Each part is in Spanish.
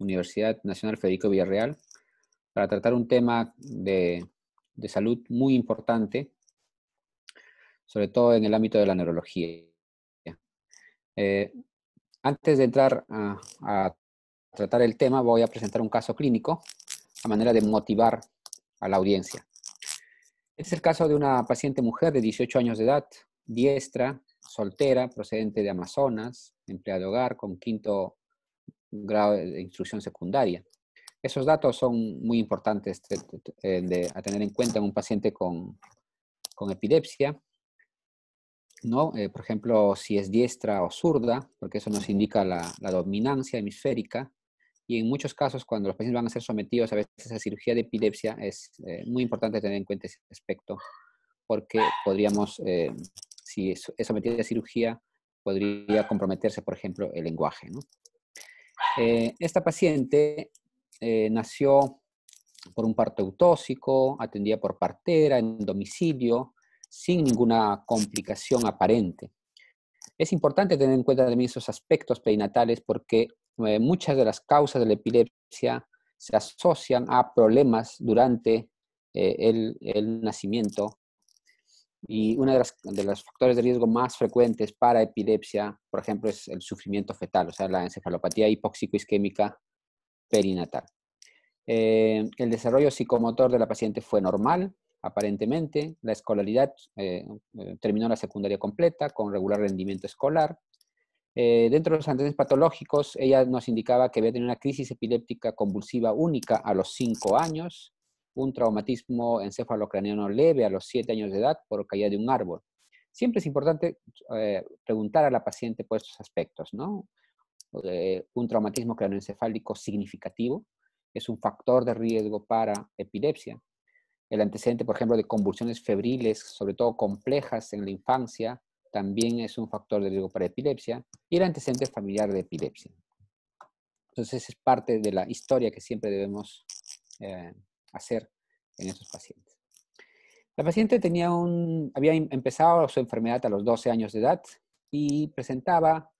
Universidad Nacional Federico Villarreal, para tratar un tema de, de salud muy importante, sobre todo en el ámbito de la neurología. Eh, antes de entrar a, a, tratar el tema, voy a presentar un caso clínico a manera de motivar a la audiencia. Es el caso de una paciente mujer de 18 años de edad, diestra, soltera, procedente de Amazonas, empleada de hogar, con quinto grado de instrucción secundaria. Esos datos son muy importantes eh, a tener en cuenta en un paciente con, con epilepsia. ¿no? Eh, por ejemplo, si es diestra o zurda, porque eso nos indica la, dominancia hemisférica. Y en muchos casos, cuando los pacientes van a ser sometidos a veces a cirugía de epilepsia, es eh, muy importante tener en cuenta ese aspecto, porque podríamos, si es sometida a cirugía, podría comprometerse, por ejemplo, el lenguaje. ¿no? Eh, esta paciente eh, nació por un parto eutóxico, atendida por partera, en domicilio, sin ninguna complicación aparente. Es importante tener en cuenta también esos aspectos perinatales porque eh, muchas de las causas de la epilepsia se asocian a problemas durante el, nacimiento y uno de, los factores de riesgo más frecuentes para epilepsia, por ejemplo, es el sufrimiento fetal, o sea, la encefalopatía hipóxico-isquémica perinatal. Eh, el desarrollo psicomotor de la paciente fue normal, aparentemente. La escolaridad eh, eh, terminó la secundaria completa con regular rendimiento escolar. dentro de los antecedentes patológicos, ella nos indicaba que había tenido una crisis epiléptica convulsiva única a los 5 años, un traumatismo encéfalo craneano leve a los siete años de edad por caída de un árbol. Siempre es importante eh, preguntar a la paciente por estos aspectos, ¿no? Eh, un traumatismo craneoencefálico significativo es un factor de riesgo para epilepsia. El antecedente, por ejemplo, de convulsiones febriles, sobre todo complejas en la infancia, también es un factor de riesgo para epilepsia. Y el antecedente familiar de epilepsia. Entonces, es parte de la historia que siempre debemos eh, hacer en esos pacientes. La paciente tenía un, había em, empezado su enfermedad a los 12 años de edad y presentaba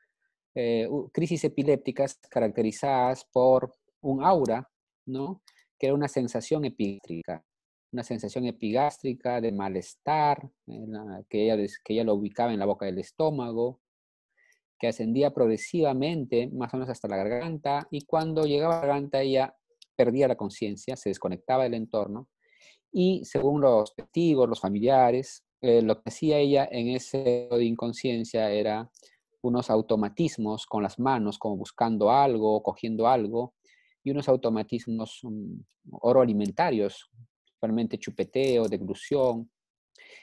eh, crisis epilépticas caracterizadas por un aura, ¿no? que era una sensación epigástrica, una sensación epigástrica de malestar, que, ella, que ella lo ubicaba en la boca del estómago, que ascendía progresivamente, más o menos hasta la garganta, y cuando llegaba a la garganta ella perdía la conciencia, se desconectaba del entorno y según los testigos, los familiares, eh, lo que hacía ella en ese de inconsciencia era unos automatismos con las manos, como buscando algo, cogiendo algo, y unos automatismos mm, oroalimentarios, realmente chupeteo, deglución.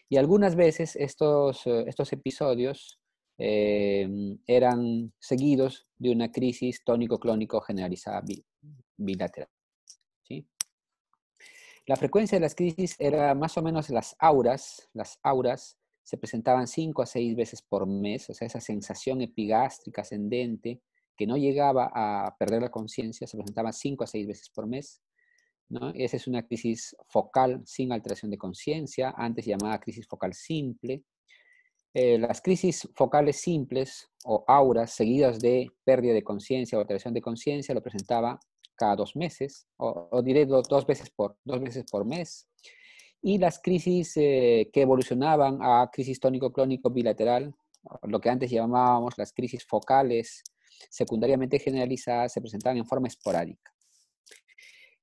Y algunas veces estos, eh, estos episodios eh, eran seguidos de una crisis tónico-clónico generalizada bilateral. La frecuencia de las crisis era más o menos las auras. Las auras se presentaban cinco a seis veces por mes, o sea, esa sensación epigástrica ascendente que no llegaba a perder la conciencia se presentaba cinco a seis veces por mes. ¿no? Esa es una crisis focal sin alteración de conciencia, antes llamada crisis focal simple. Eh, las crisis focales simples o auras seguidas de pérdida de conciencia o alteración de conciencia lo presentaba cada dos meses, o, diré dos, veces por, dos veces por mes. Y las crisis eh, que evolucionaban a crisis tónico-clónico bilateral, lo que antes llamábamos las crisis focales, secundariamente generalizadas, se presentaban en forma esporádica.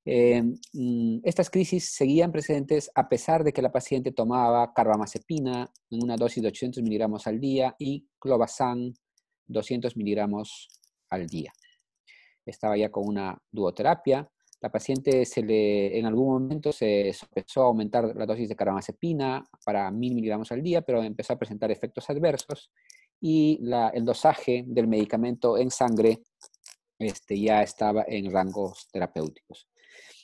Eh, mm, estas crisis seguían presentes a pesar de que la paciente tomaba carbamazepina en una dosis de 800 miligramos al día y clobazán 200 miligramos al día estaba ya con una duoterapia. La paciente se le, en algún momento se empezó a aumentar la dosis de carbamazepina para mil miligramos al día, pero empezó a presentar efectos adversos y el dosaje del medicamento en sangre este, ya estaba en rangos terapéuticos.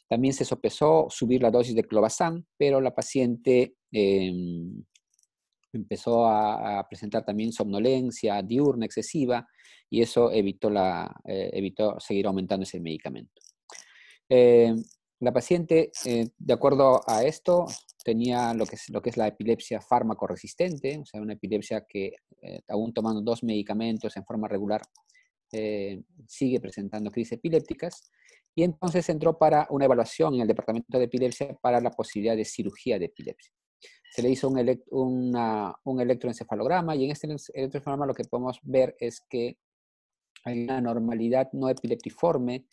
También se sopesó subir la dosis de clobazán, pero la paciente em, empezó a, presentar también somnolencia diurna excesiva y eso evitó, la, eh, evitó seguir aumentando ese medicamento. Eh, la paciente, eh, de acuerdo a esto, tenía lo que, es, lo que es la epilepsia fármaco-resistente, o sea, una epilepsia que aún tomando dos medicamentos en forma regular sigue presentando crisis epilépticas. Y entonces entró para una evaluación en el departamento de epilepsia para la posibilidad de cirugía de epilepsia se le hizo un, electroencefalograma y en este electroencefalograma lo que podemos ver es que hay una normalidad no epileptiforme,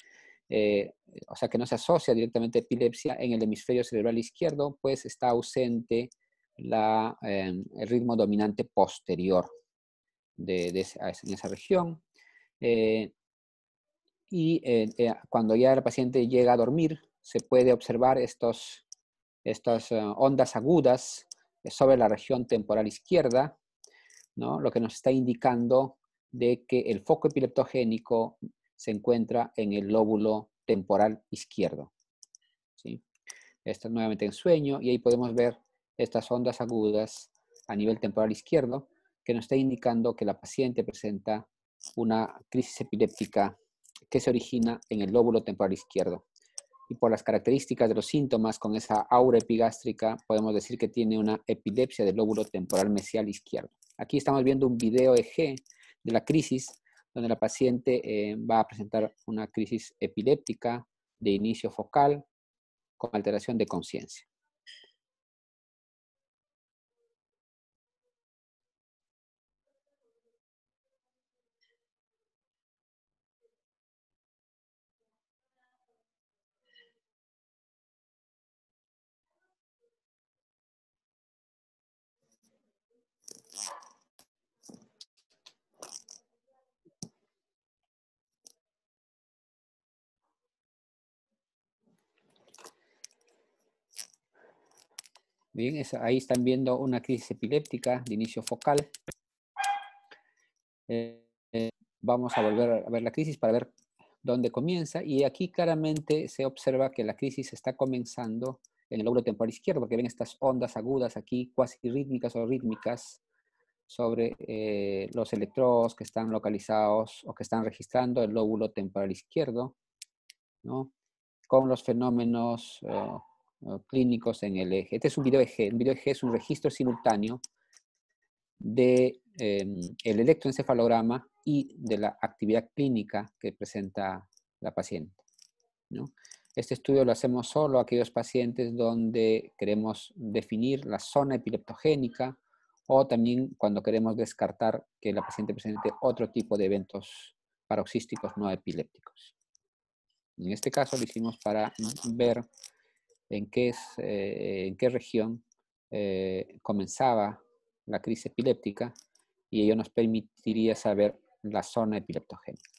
eh, o sea que no se asocia directamente a epilepsia en el hemisferio cerebral izquierdo, pues está ausente em, el ritmo dominante posterior de, esa, en esa región. Eh, y eh, cuando ya el paciente llega a dormir, se puede observar estos estas eh, ondas agudas sobre la región temporal izquierda, ¿no? lo que nos está indicando de que el foco epileptogénico se encuentra en el lóbulo temporal izquierdo. ¿sí? Esto nuevamente en sueño y ahí podemos ver estas ondas agudas a nivel temporal izquierdo que nos está indicando que la paciente presenta una crisis epiléptica que se origina en el lóbulo temporal izquierdo y por las características de los síntomas con esa aura epigástrica, podemos decir que tiene una epilepsia del lóbulo temporal mesial izquierdo. Aquí estamos viendo un video eje de la crisis, donde la paciente eh, va a presentar una crisis epiléptica de inicio focal con alteración de conciencia. Bien, ahí están viendo una crisis epiléptica de inicio focal. Eh, eh, vamos a volver a ver la crisis para ver dónde comienza. Y aquí claramente se observa que la crisis está comenzando en el lóbulo temporal izquierdo, porque ven estas ondas agudas aquí, cuasi rítmicas o rítmicas, sobre eh, los electrodos que están localizados o que están registrando el lóbulo temporal izquierdo, ¿no? con los fenómenos clínicos en el eje. Este es un ah. video eje. Un video eje es un registro simultáneo del de, em, el electroencefalograma y de la actividad clínica que presenta la paciente. Este estudio lo hacemos solo a aquellos pacientes donde queremos definir la zona epileptogénica o también cuando queremos descartar que la paciente presente otro tipo de eventos paroxísticos no epilépticos. En este caso lo hicimos para ver eh, en qué, región eh, comenzaba la crisis epiléptica y ello nos permitiría saber la zona epileptogénica.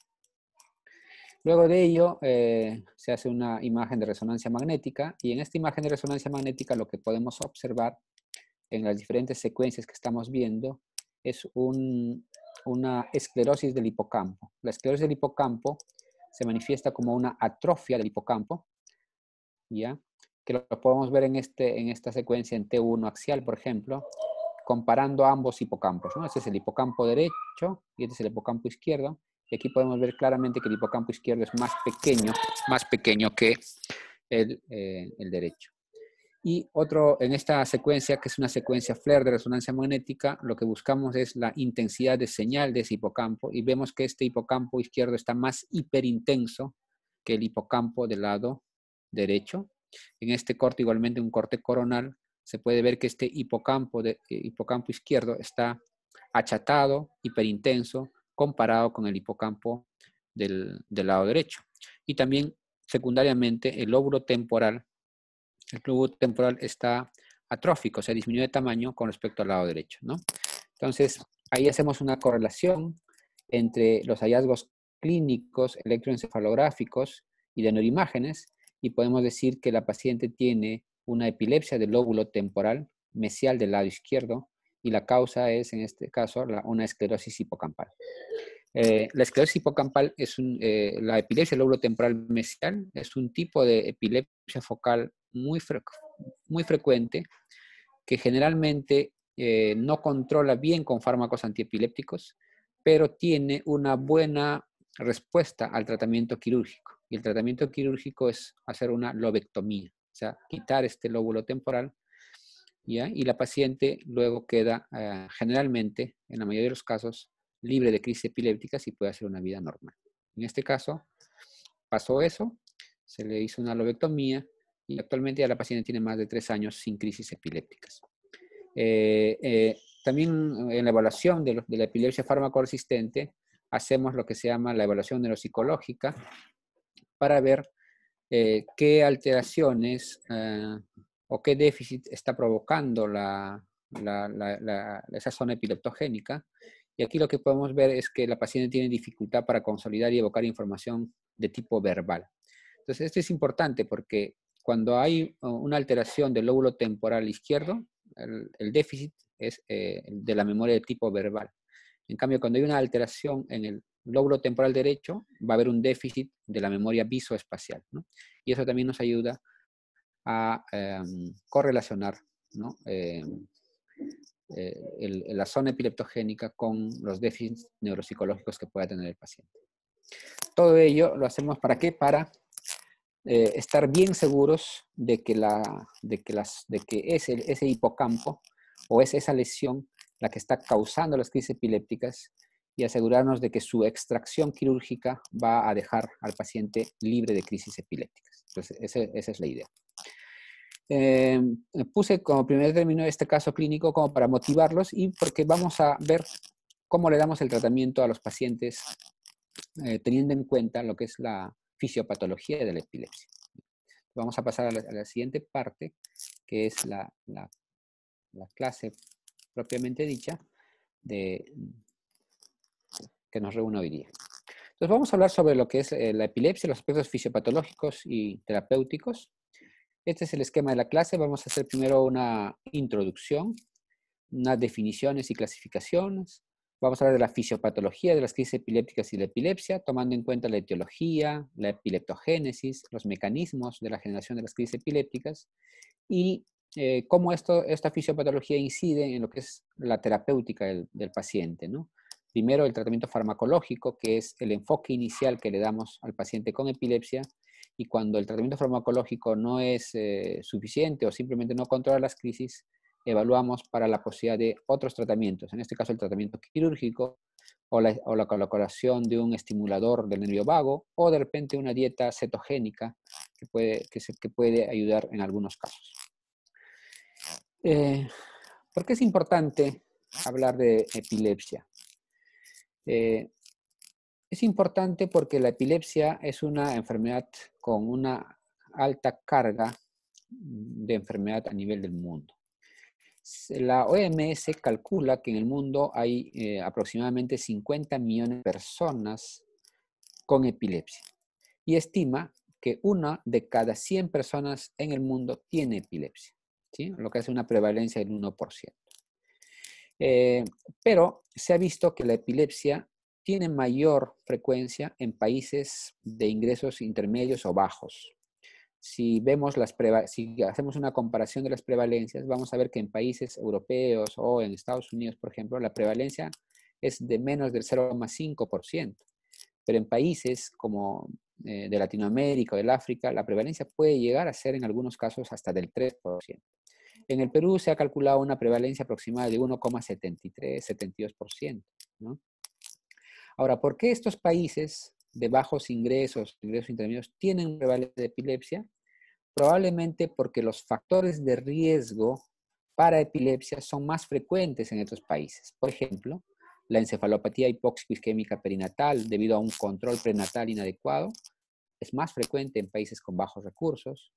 Luego de ello eh, se hace una imagen de resonancia magnética y en esta imagen de resonancia magnética lo que podemos observar en las diferentes secuencias que estamos viendo es una esclerosis del hipocampo. La esclerosis del hipocampo se manifiesta como una atrofia del hipocampo, ¿ya? que lo podemos ver en, este, en esta secuencia en T1 axial, por ejemplo, comparando ambos hipocampos. ¿no? Este es el hipocampo derecho y este es el hipocampo izquierdo. Y aquí podemos ver claramente que el hipocampo izquierdo es más pequeño, más pequeño que el, eh, el derecho. Y otro, en esta secuencia, que es una secuencia FLAIR de resonancia magnética, lo que buscamos es la intensidad de señal de ese hipocampo y vemos que este hipocampo izquierdo está más hiperintenso que el hipocampo del lado derecho. En este corte, igualmente un corte coronal, se puede ver que este hipocampo, eh, hipocampo izquierdo está achatado, hiperintenso, comparado con el hipocampo del, lado derecho. Y también, secundariamente, el lóbulo temporal, el lóbulo temporal está atrófico, o sea, disminuye de tamaño con respecto al lado derecho, ¿no? Entonces, ahí hacemos una correlación entre los hallazgos clínicos electroencefalográficos y de neuroimágenes y podemos decir que la paciente tiene una epilepsia del lóbulo temporal mesial del lado izquierdo y la causa es, en este caso, una esclerosis hipocampal. Eh, la esclerosis hipocampal es un, eh, la epilepsia del lóbulo temporal mesial, es un tipo de epilepsia focal muy, muy frecuente que generalmente eh, no controla bien con fármacos antiepilépticos, pero tiene una buena respuesta al tratamiento quirúrgico. Y el tratamiento quirúrgico es hacer una lobectomía, o sea, quitar este lóbulo temporal. Y la paciente luego queda ah, generalmente, en la mayoría de los casos, libre de crisis epilépticas y puede hacer una vida normal. En este caso, pasó eso, se le hizo una lobectomía y actualmente ya la paciente tiene más de tres años sin crisis epilépticas. Eh, eh, también en la evaluación de, la epilepsia fármaco-resistente hacemos lo que se llama la evaluación neuropsicológica, para ver eh, qué alteraciones eh, o qué déficit está provocando la, esa zona epileptogénica. Y aquí lo que podemos ver es que la paciente tiene dificultad para consolidar y evocar información de tipo verbal. Entonces, esto es importante porque cuando hay uh, una alteración del lóbulo temporal izquierdo, el, déficit es eh, de la memoria de tipo verbal. En cambio, cuando hay una alteración en el lóbulo temporal derecho va a haber un déficit de la memoria visoespacial. Y eso también nos ayuda a em, correlacionar em, eh, la zona epileptogénica con los déficits neuropsicológicos que pueda tener el paciente. Todo ello lo hacemos para qué? Para eh, estar bien seguros de que, la, de que, las, ese, ese hipocampo o es esa lesión la que está causando las crisis epilépticas y asegurarnos de que su extracción quirúrgica va a dejar al paciente libre de crisis epilépticas. Entonces, esa, es la idea. Em, puse como primer término este caso clínico como para motivarlos y porque vamos a ver cómo le damos el tratamiento a los pacientes eh, teniendo en cuenta lo que es la fisiopatología de la epilepsia. Vamos a pasar a la, siguiente parte, que es la, la clase propiamente dicha de, que nos reúne hoy día. Entonces vamos a hablar sobre lo que es eh, la epilepsia, los aspectos fisiopatológicos y terapéuticos. Este es el esquema de la clase. Vamos a hacer primero una introducción, unas definiciones y clasificaciones. Vamos a hablar de la fisiopatología de las crisis epilépticas y la epilepsia, tomando en cuenta la etiología, la epileptogénesis, los mecanismos de la generación de las crisis epilépticas y eh, cómo esto, esta fisiopatología incide en lo que es la terapéutica del, del paciente. ¿no? Primero, el tratamiento farmacológico, que es el enfoque inicial que le damos al paciente con epilepsia, y cuando el tratamiento farmacológico no es eh, suficiente o simplemente no controla las crisis, evaluamos para la posibilidad de otros tratamientos, en este caso el tratamiento quirúrgico o la, o colocación de un estimulador del nervio vago o de repente una dieta cetogénica que puede, que puede ayudar en algunos casos. Eh, ¿Por qué es importante hablar de epilepsia? Eh, es importante porque la epilepsia es una enfermedad con una alta carga de enfermedad a nivel del mundo. La OMS calcula que en el mundo hay eh, aproximadamente 50 millones de personas con epilepsia y estima que una de cada 100 personas en el mundo tiene epilepsia, lo que hace una prevalencia del 1%. Eh, pero se ha visto que la epilepsia tiene mayor frecuencia en países de ingresos intermedios o bajos. Si, vemos si hacemos una comparación de las prevalencias, vamos a ver que en países europeos o en Estados Unidos, por ejemplo, la prevalencia es de menos del 0,5%. Pero en países como eh, de Latinoamérica o del África, la prevalencia puede llegar a ser en algunos casos hasta del 3%. En el Perú se ha calculado una prevalencia aproximada de 1,73-72%. Ahora, ¿por qué estos países de bajos ingresos, ingresos intermedios, tienen prevalencia de epilepsia? Probablemente porque los factores de riesgo para epilepsia son más frecuentes en estos países. Por ejemplo, la encefalopatía hipóxico isquémica perinatal debido a un control prenatal inadecuado es más frecuente en países con bajos recursos.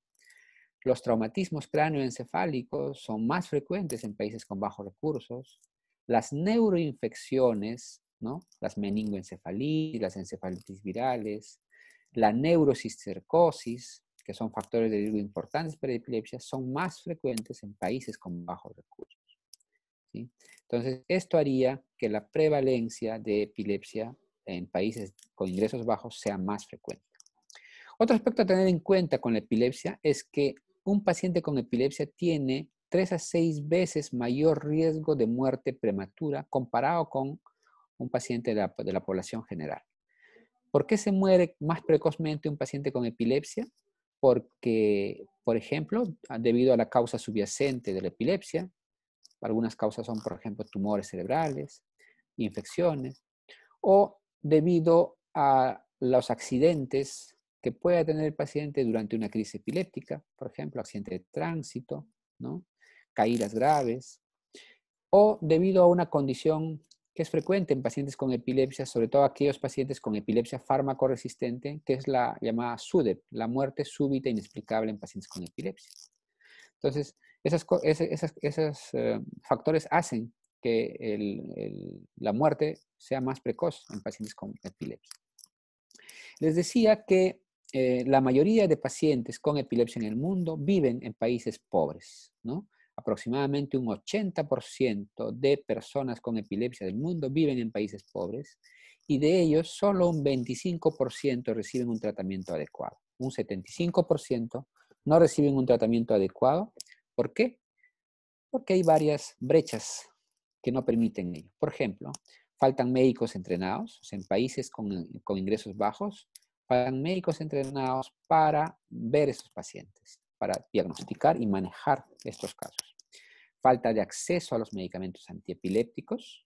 Los traumatismos cráneoencefálicos son más frecuentes en países con bajos recursos. Las neuroinfecciones, ¿no? las meningoencefalitis, las encefalitis virales, la neurocistercosis, que son factores de riesgo importantes para la epilepsia, son más frecuentes en países con bajos recursos. Entonces, esto haría que la prevalencia de epilepsia en países con ingresos bajos sea más frecuente. Otro aspecto a tener en cuenta con la epilepsia es que un paciente con epilepsia tiene tres a seis veces mayor riesgo de muerte prematura comparado con un paciente de la, de la población general. ¿Por qué se muere más precozmente un paciente con epilepsia? Porque, por ejemplo, debido a la causa subyacente de la epilepsia, algunas causas son, por ejemplo, tumores cerebrales, infecciones, o debido a los accidentes que pueda tener el paciente durante una crisis epiléptica, por ejemplo, accidente de tránsito, ¿no? caídas graves, o debido a una condición que es frecuente en pacientes con epilepsia, sobre todo aquellos pacientes con epilepsia farmacoresistente, que es la llamada SUDEP, la muerte súbita e inexplicable en pacientes con epilepsia. Entonces, esos eh, factores hacen que la muerte sea más precoz en pacientes con epilepsia. Les decía que eh, la mayoría de pacientes con epilepsia en el mundo viven en países pobres, Aproximadamente un 80% de personas con epilepsia del mundo viven en países pobres y de ellos solo un 25% reciben un tratamiento adecuado. Un 75% no reciben un tratamiento adecuado. ¿Por qué? Porque hay varias brechas que no permiten ello. Por ejemplo, faltan médicos entrenados. en países con ingresos bajos médicos entrenados para ver esos pacientes, para diagnosticar y manejar estos casos. Falta de acceso a los medicamentos antiepilépticos,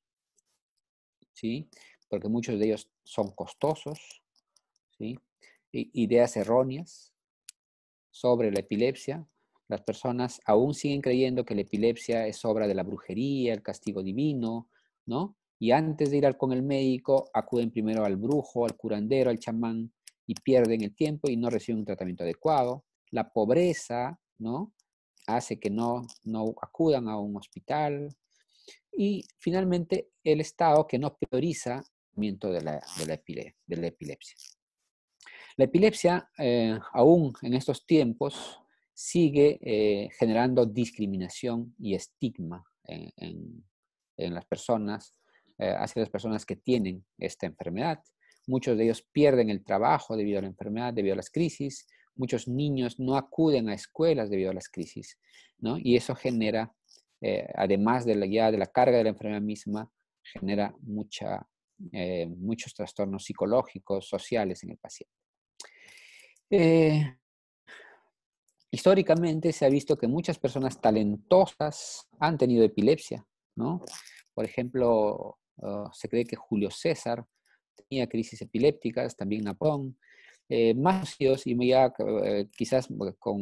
¿sí? porque muchos de ellos son costosos, ¿sí? ideas erróneas sobre la epilepsia. Las personas aún siguen creyendo que la epilepsia es obra de la brujería, el castigo divino, ¿no? Y antes de ir con el médico, acuden primero al brujo, al curandero, al chamán, y pierden el tiempo y no reciben un tratamiento adecuado. La pobreza, ¿no? Hace que no, no acudan a un hospital. Y finalmente, el Estado que no prioriza el de de la, epilepsia. La epilepsia, eh, aún en estos tiempos, sigue eh, generando discriminación y estigma en, las personas, eh, hacia las personas que tienen esta enfermedad. Muchos de ellos pierden el trabajo debido a la enfermedad, debido a las crisis. Muchos niños no acuden a escuelas debido a las crisis. Y eso genera, eh, además de la, de la carga de la enfermedad misma, genera eh, muchos trastornos psicológicos, sociales en el paciente. Eh, históricamente se ha visto que muchas personas talentosas han tenido epilepsia. Por ejemplo, oh, se cree que Julio César tenía crisis epilépticas, también Napón, eh, y eh, quizás eh, eh, con,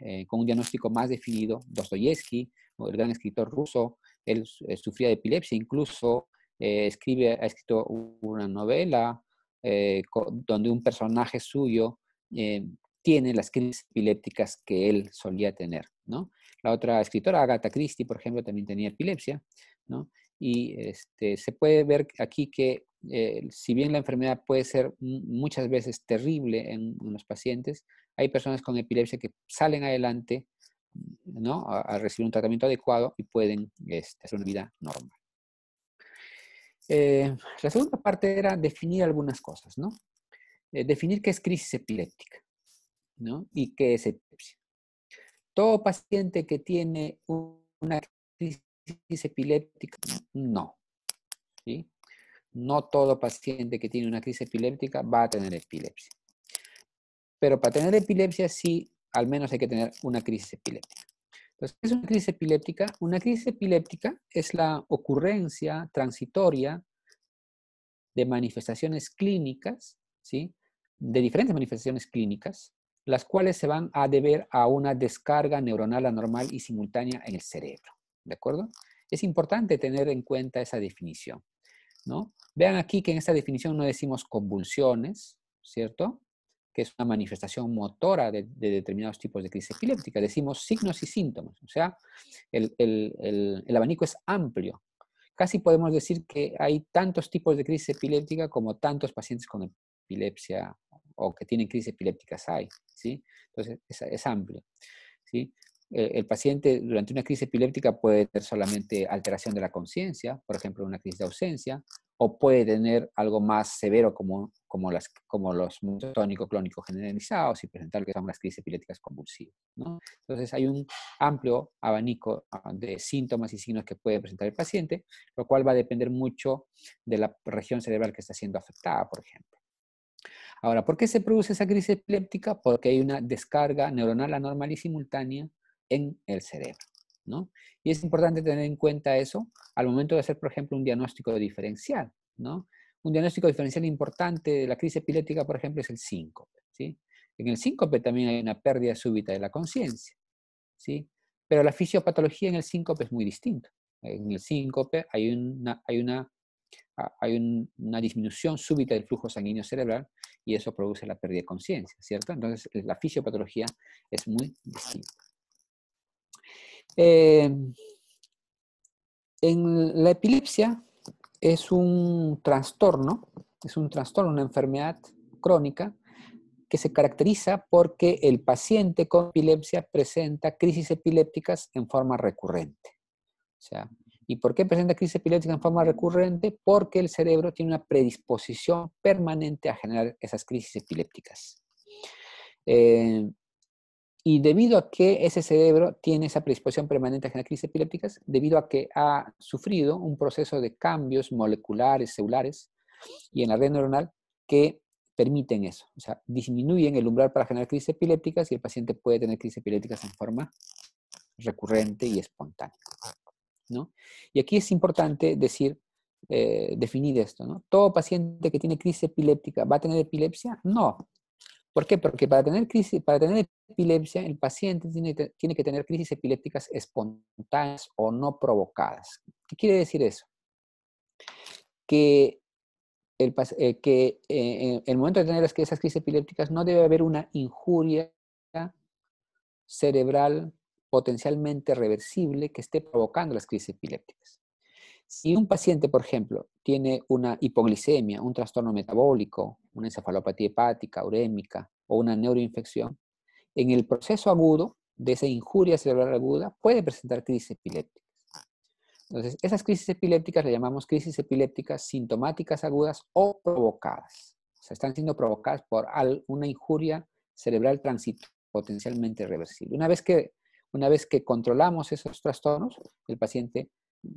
un diagnóstico más definido, Dostoyevsky, el gran escritor ruso, él sufría de epilepsia, incluso escribe, ha escrito una novela donde un personaje suyo tiene las crisis epilépticas que él solía tener. La otra escritora, Agatha Christie, por ejemplo, también tenía epilepsia. Y este, se puede ver aquí que eh, si bien la enfermedad puede ser muchas veces terrible en, unos pacientes, hay personas con epilepsia que salen adelante ¿no? a, recibir un tratamiento adecuado y pueden este, hacer una vida normal. Eh, la segunda parte era definir algunas cosas, ¿no? Eh, definir qué es crisis epiléptica, ¿no? Y qué es epilepsia. Todo paciente que tiene una crisis epiléptica, no. ¿sí? No todo paciente que tiene una crisis epiléptica va a tener epilepsia. Pero para tener epilepsia sí, al menos hay que tener una crisis epiléptica. Entonces, ¿qué es una crisis epiléptica? Una crisis epiléptica es la ocurrencia transitoria de manifestaciones clínicas, ¿sí? de diferentes manifestaciones clínicas, las cuales se van a deber a una descarga neuronal anormal y simultánea en el cerebro. ¿De acuerdo? Es importante tener en cuenta esa definición. ¿no? Vean aquí que en esta definición no decimos convulsiones, ¿cierto? Que es una manifestación motora de, determinados tipos de crisis epiléptica. Decimos signos y síntomas. O sea, el, abanico es amplio. Casi podemos decir que hay tantos tipos de crisis epiléptica como tantos pacientes con epilepsia o que tienen crisis epilépticas hay, ¿sí? Entonces, es, amplio, ¿sí? Eh, el, paciente durante una crisis epiléptica puede tener solamente alteración de la conciencia, por ejemplo, una crisis de ausencia, o puede tener algo más severo como, como los tónico clónico generalizados y presentar lo que son las crisis epilépticas convulsivas. Entonces hay un amplio abanico ah, de síntomas y signos que puede presentar el paciente, lo cual va a depender mucho de la región cerebral que está siendo afectada, por ejemplo. Ahora, ¿por qué se produce esa crisis epiléptica? Porque hay una descarga neuronal anormal y simultánea en el cerebro. Y es importante tener en cuenta eso al momento de hacer, por ejemplo, un diagnóstico diferencial, Un diagnóstico diferencial importante de la crisis epiléptica, por ejemplo, es el síncope, En el síncope también hay una pérdida súbita de la conciencia, ¿sí? Pero la fisiopatología en el síncope es muy distinta. En el síncope hay una, hay una, hay una disminución súbita del flujo sanguíneo cerebral y eso produce la pérdida de conciencia, ¿cierto? Entonces, la fisiopatología es muy distinta. Eh, en la epilepsia es un trastorno, es un trastorno, una enfermedad crónica que se caracteriza porque el paciente con epilepsia presenta crisis epilépticas en forma recurrente. ¿y por qué presenta crisis epilépticas en forma recurrente? Porque el cerebro tiene una predisposición permanente a generar esas crisis epilépticas. Eh, y debido a que ese cerebro tiene esa predisposición permanente a generar crisis epilépticas, debido a que ha sufrido un proceso de cambios moleculares, celulares y en la red neuronal que permiten eso. O sea, disminuyen el umbral para generar crisis epilépticas y el paciente puede tener crisis epilépticas en forma recurrente y espontánea. ¿no? Y aquí es importante decir, eh, definir esto. ¿no? ¿Todo paciente que tiene crisis epiléptica va a tener epilepsia? No, ¿Por qué? Porque para tener, crisis, para tener epilepsia, el paciente tiene, que tener crisis epilépticas espontáneas o no provocadas. ¿Qué quiere decir eso? Que eh, que eh, en el momento de tener esas crisis epilépticas no debe haber una injuria cerebral potencialmente reversible que esté provocando las crisis epilépticas. Si un paciente, por ejemplo, tiene una hipoglicemia, un trastorno metabólico, una encefalopatía hepática, urémica o una neuroinfección, en el proceso agudo de esa injuria cerebral aguda puede presentar crisis epilépticas. Entonces, esas crisis epilépticas le llamamos crisis epilépticas sintomáticas agudas o provocadas. O sea, están siendo provocadas por una injuria cerebral transitoria potencialmente reversible. Una vez que, una vez que controlamos esos trastornos, el paciente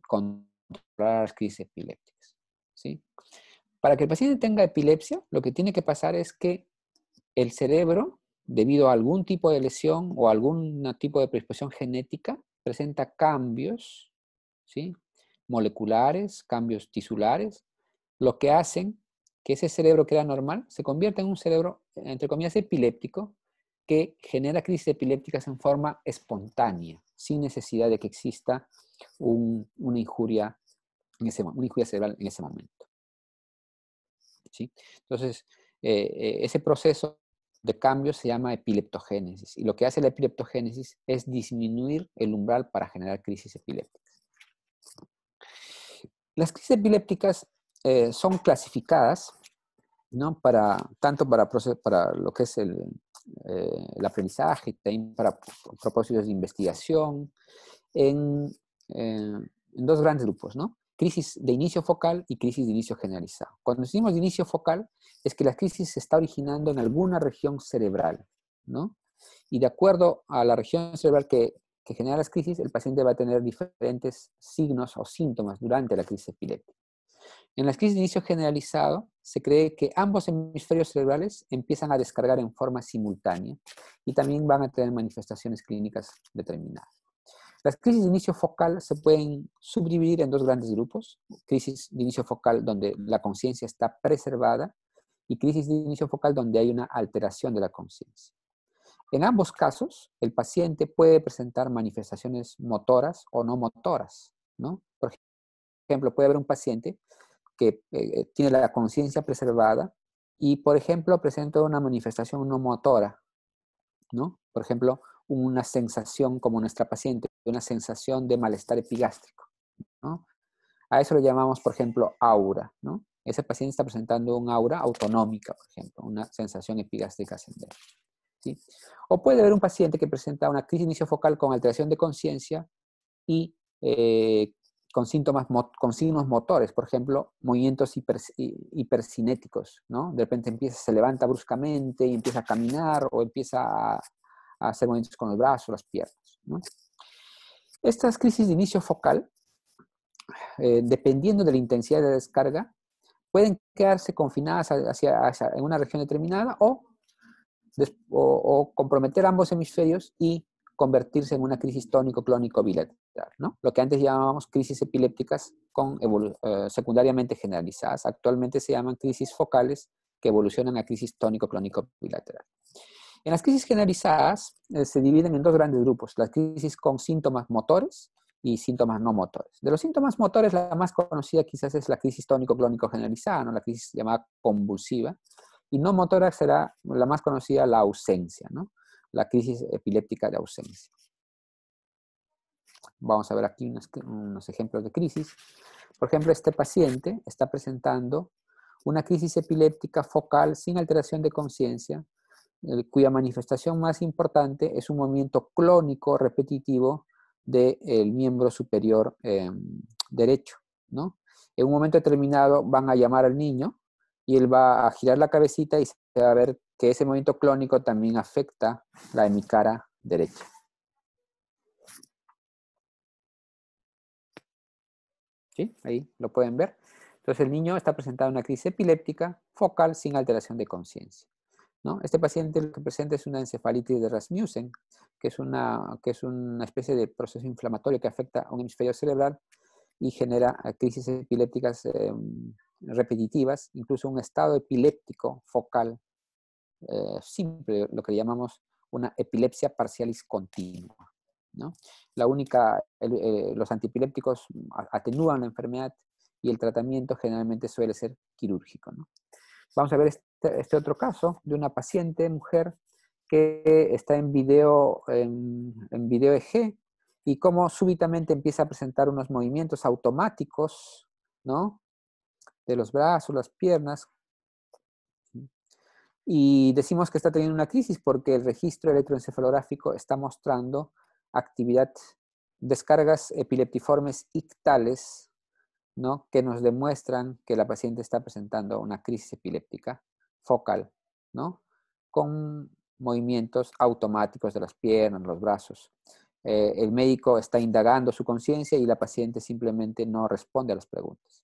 con las crisis epilépticas. ¿sí? Para que el paciente tenga epilepsia, lo que tiene que pasar es que el cerebro, debido a algún tipo de lesión o algún tipo de predisposición genética, presenta cambios ¿sí? moleculares, cambios tisulares, lo que hacen que ese cerebro que era normal se convierta en un cerebro, entre comillas, epiléptico, que genera crisis epilépticas en forma espontánea, sin necesidad de que exista una, injuria cerebral en ese momento. ¿Sí? Entonces, eh, ese proceso de cambio se llama epileptogénesis y lo que hace la epileptogénesis es disminuir el umbral para generar crisis epilépticas. Las crisis epilépticas eh, son clasificadas ¿no? Para, tanto para, para lo que es el, eh, aprendizaje, también para propósitos de investigación, eh, en, dos grandes grupos, ¿no? Crisis de inicio focal y crisis de inicio generalizado. Cuando decimos de inicio focal, es que la crisis se está originando en alguna región cerebral, ¿no? Y de acuerdo a la región cerebral que, que genera las crisis, el paciente va a tener diferentes signos o síntomas durante la crisis epiléptica. En las crisis de inicio generalizado, se cree que ambos hemisferios cerebrales empiezan a descargar en forma simultánea y también van a tener manifestaciones clínicas determinadas. Las crisis de inicio focal se pueden subdividir en dos grandes grupos, crisis de inicio focal donde la conciencia está preservada y crisis de inicio focal donde hay una alteración de la conciencia. En ambos casos, el paciente puede presentar manifestaciones motoras o no motoras. ¿no? Por ejemplo, puede haber un paciente que eh, eh, tiene la conciencia preservada y, por ejemplo, presenta una manifestación no motora, ¿no? Por ejemplo, una sensación como nuestra paciente, una sensación de malestar epigástrico, ¿no? A eso lo llamamos, por ejemplo, aura, ¿no? Ese paciente está presentando un aura autonómica, por ejemplo, una sensación epigástrica ascendente. ¿sí? O puede haber un paciente que presenta una crisis inicio focal con alteración de conciencia y eh, con síntomas, signos motores, por ejemplo, movimientos hiper, hipercinéticos, ¿no? De repente empieza, se levanta bruscamente y empieza a caminar o empieza a, hacer movimientos con el brazo, las piernas, Estas crisis de inicio focal, eh, dependiendo de la intensidad de descarga, pueden quedarse confinadas hacia, una región determinada o, o comprometer ambos hemisferios y convertirse en una crisis tónico-clónico bilateral, ¿no? Lo que antes llamábamos crisis epilépticas con eh, secundariamente generalizadas. Actualmente se llaman crisis focales que evolucionan a crisis tónico-clónico bilateral. En las crisis generalizadas eh, se dividen en dos grandes grupos, las crisis con síntomas motores y síntomas no motores. De los síntomas motores, la más conocida quizás es la crisis tónico-clónico generalizada, ¿no? la crisis llamada convulsiva, y no motora será la más conocida, la ausencia. ¿no? la crisis epiléptica de ausencia. Vamos a ver aquí unos, ejemplos de crisis. Por ejemplo, este paciente está presentando una crisis epiléptica focal sin alteración de conciencia, cuya manifestación más importante es un movimiento clónico repetitivo del miembro superior eh, derecho. ¿no? En un momento determinado van a llamar al niño y él va a girar la cabecita y se va a ver que ese movimiento clónico también afecta la de mi cara derecha. ¿Sí? Ahí lo pueden ver. Entonces el niño está presentando una crisis epiléptica focal sin alteración de conciencia. ¿no? Este paciente lo que presenta es una encefalitis de Rasmussen, que es, una, que es una especie de proceso inflamatorio que afecta a un hemisferio cerebral y genera eh, crisis epilépticas em, repetitivas, incluso un estado epiléptico focal eh, simple, lo que llamamos una epilepsia parcialis continua. La única, eh, los antiepilépticos atenúan la enfermedad y el tratamiento generalmente suele ser quirúrgico. Vamos a ver este, este, otro caso de una paciente, mujer, que está en video, en, video EG y cómo súbitamente empieza a presentar unos movimientos automáticos, ¿no? De los brazos, las piernas, y decimos que está teniendo una crisis porque el registro electroencefalográfico está mostrando actividad, descargas epileptiformes ictales, ¿no? que nos demuestran que la paciente está presentando una crisis epiléptica focal, con movimientos automáticos de las piernas, los brazos. Eh, el médico está indagando su conciencia y la paciente simplemente no responde a las preguntas.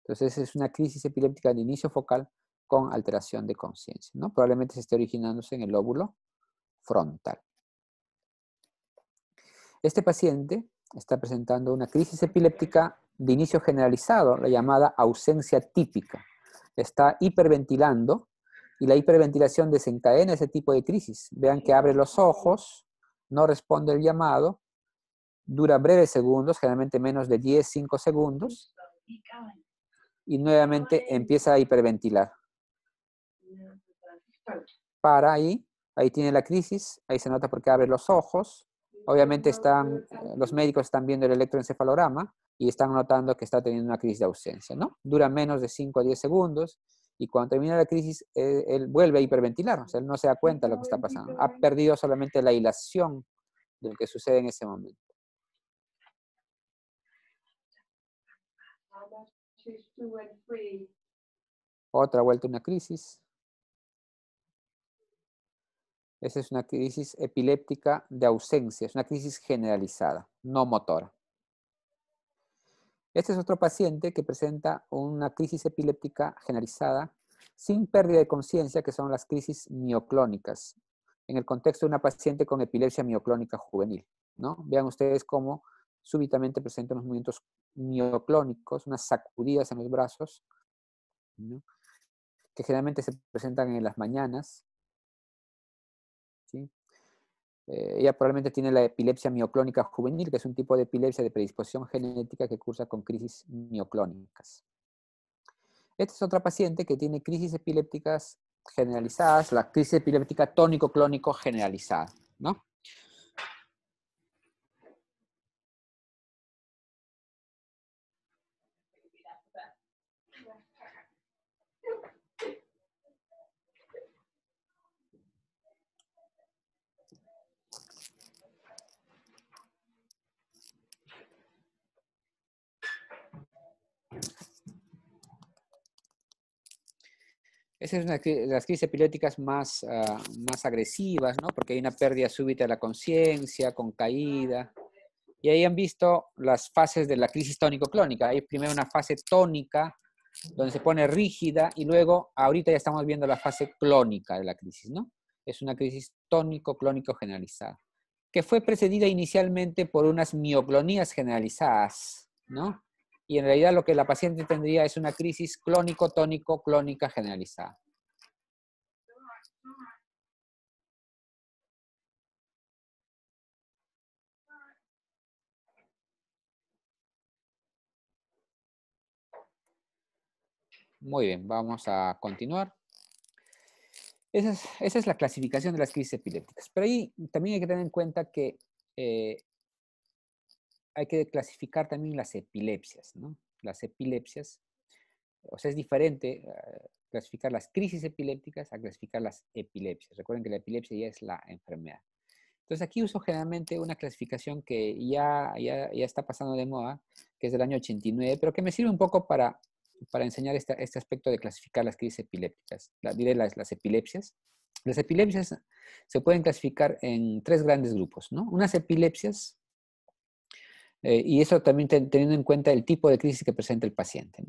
Entonces es una crisis epiléptica de inicio focal con alteración de conciencia. ¿no? Probablemente se esté originándose en el lóbulo frontal. Este paciente está presentando una crisis epiléptica de inicio generalizado, la llamada ausencia típica. Está hiperventilando y la hiperventilación desencadena ese tipo de crisis. Vean que abre los ojos, no responde el llamado, dura breves segundos, generalmente menos de 10, 5 segundos, y nuevamente empieza a hiperventilar. Para ahí, ahí tiene la crisis, ahí se nota porque abre los ojos. Obviamente están, eh, los médicos están viendo el electroencefalograma y están notando que está teniendo una crisis de ausencia, ¿no? Dura menos de 5 a 10 segundos y cuando termina la crisis, eh, él, vuelve a hiperventilar, o sea, él no se da cuenta de lo que está pasando. Ha perdido solamente la hilación de lo que sucede en ese momento. Otra vuelta una crisis. Esa es una crisis epiléptica de ausencia, es una crisis generalizada, no motora. Este es otro paciente que presenta una crisis epiléptica generalizada sin pérdida de conciencia, que son las crisis mioclónicas, en el contexto de una paciente con epilepsia mioclónica juvenil. ¿no? Vean ustedes cómo súbitamente presenta los movimientos mioclónicos, unas sacudidas en los brazos, que generalmente se presentan en las mañanas, eh, ella probablemente tiene la epilepsia mioclónica juvenil, que es un tipo de epilepsia de predisposición genética que cursa con crisis mioclónicas. Esta es otra paciente que tiene crisis epilépticas generalizadas, la crisis epiléptica tónico-clónico generalizada, ¿no? Esa es una las crisis epilépticas más, ah, más agresivas, ¿no? Porque hay una pérdida súbita de la conciencia, con caída. Y ahí han visto las fases de la crisis tónico-clónica. Hay primero una fase tónica, donde se pone rígida, y luego, ahorita ya estamos viendo la fase clónica de la crisis, ¿no? Es una crisis tónico-clónico generalizada, que fue precedida inicialmente por unas mioclonías generalizadas, ¿no? y en realidad lo que la paciente tendría es una crisis clónico-tónico-clónica generalizada. Muy bien, vamos a continuar. Esa es, la clasificación de las crisis epilépticas. Pero ahí también hay que tener en cuenta que eh, hay que clasificar también las epilepsias, ¿no? Las epilepsias, o sea, es diferente eh, clasificar las crisis epilépticas a clasificar las epilepsias. Recuerden que la epilepsia ya es la enfermedad. Entonces aquí uso generalmente una clasificación que ya, ya, está pasando de moda, que es del año 89, pero que me sirve un poco para, para enseñar este aspecto de clasificar las crisis epilépticas. las diré las, las epilepsias. Las epilepsias se pueden clasificar en tres grandes grupos, ¿no? Unas epilepsias eh, y eso también teniendo en cuenta el tipo de crisis que presenta el paciente.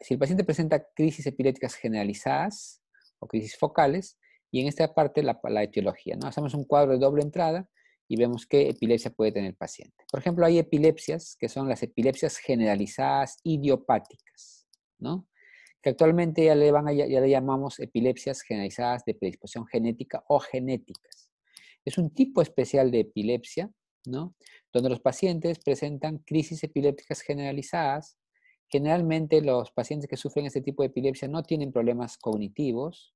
Si el paciente presenta crisis epilépticas generalizadas o crisis focales, y en esta parte la, la etiología, ¿no? Hacemos un cuadro de doble entrada y vemos qué epilepsia puede tener el paciente. Por ejemplo, hay epilepsias que son las epilepsias generalizadas idiopáticas, Que actualmente ya le, van ya le llamamos epilepsias generalizadas de predisposición genética o genéticas. Es un tipo especial de epilepsia donde los pacientes presentan crisis epilépticas generalizadas. Generalmente los pacientes que sufren este tipo de epilepsia no tienen problemas cognitivos,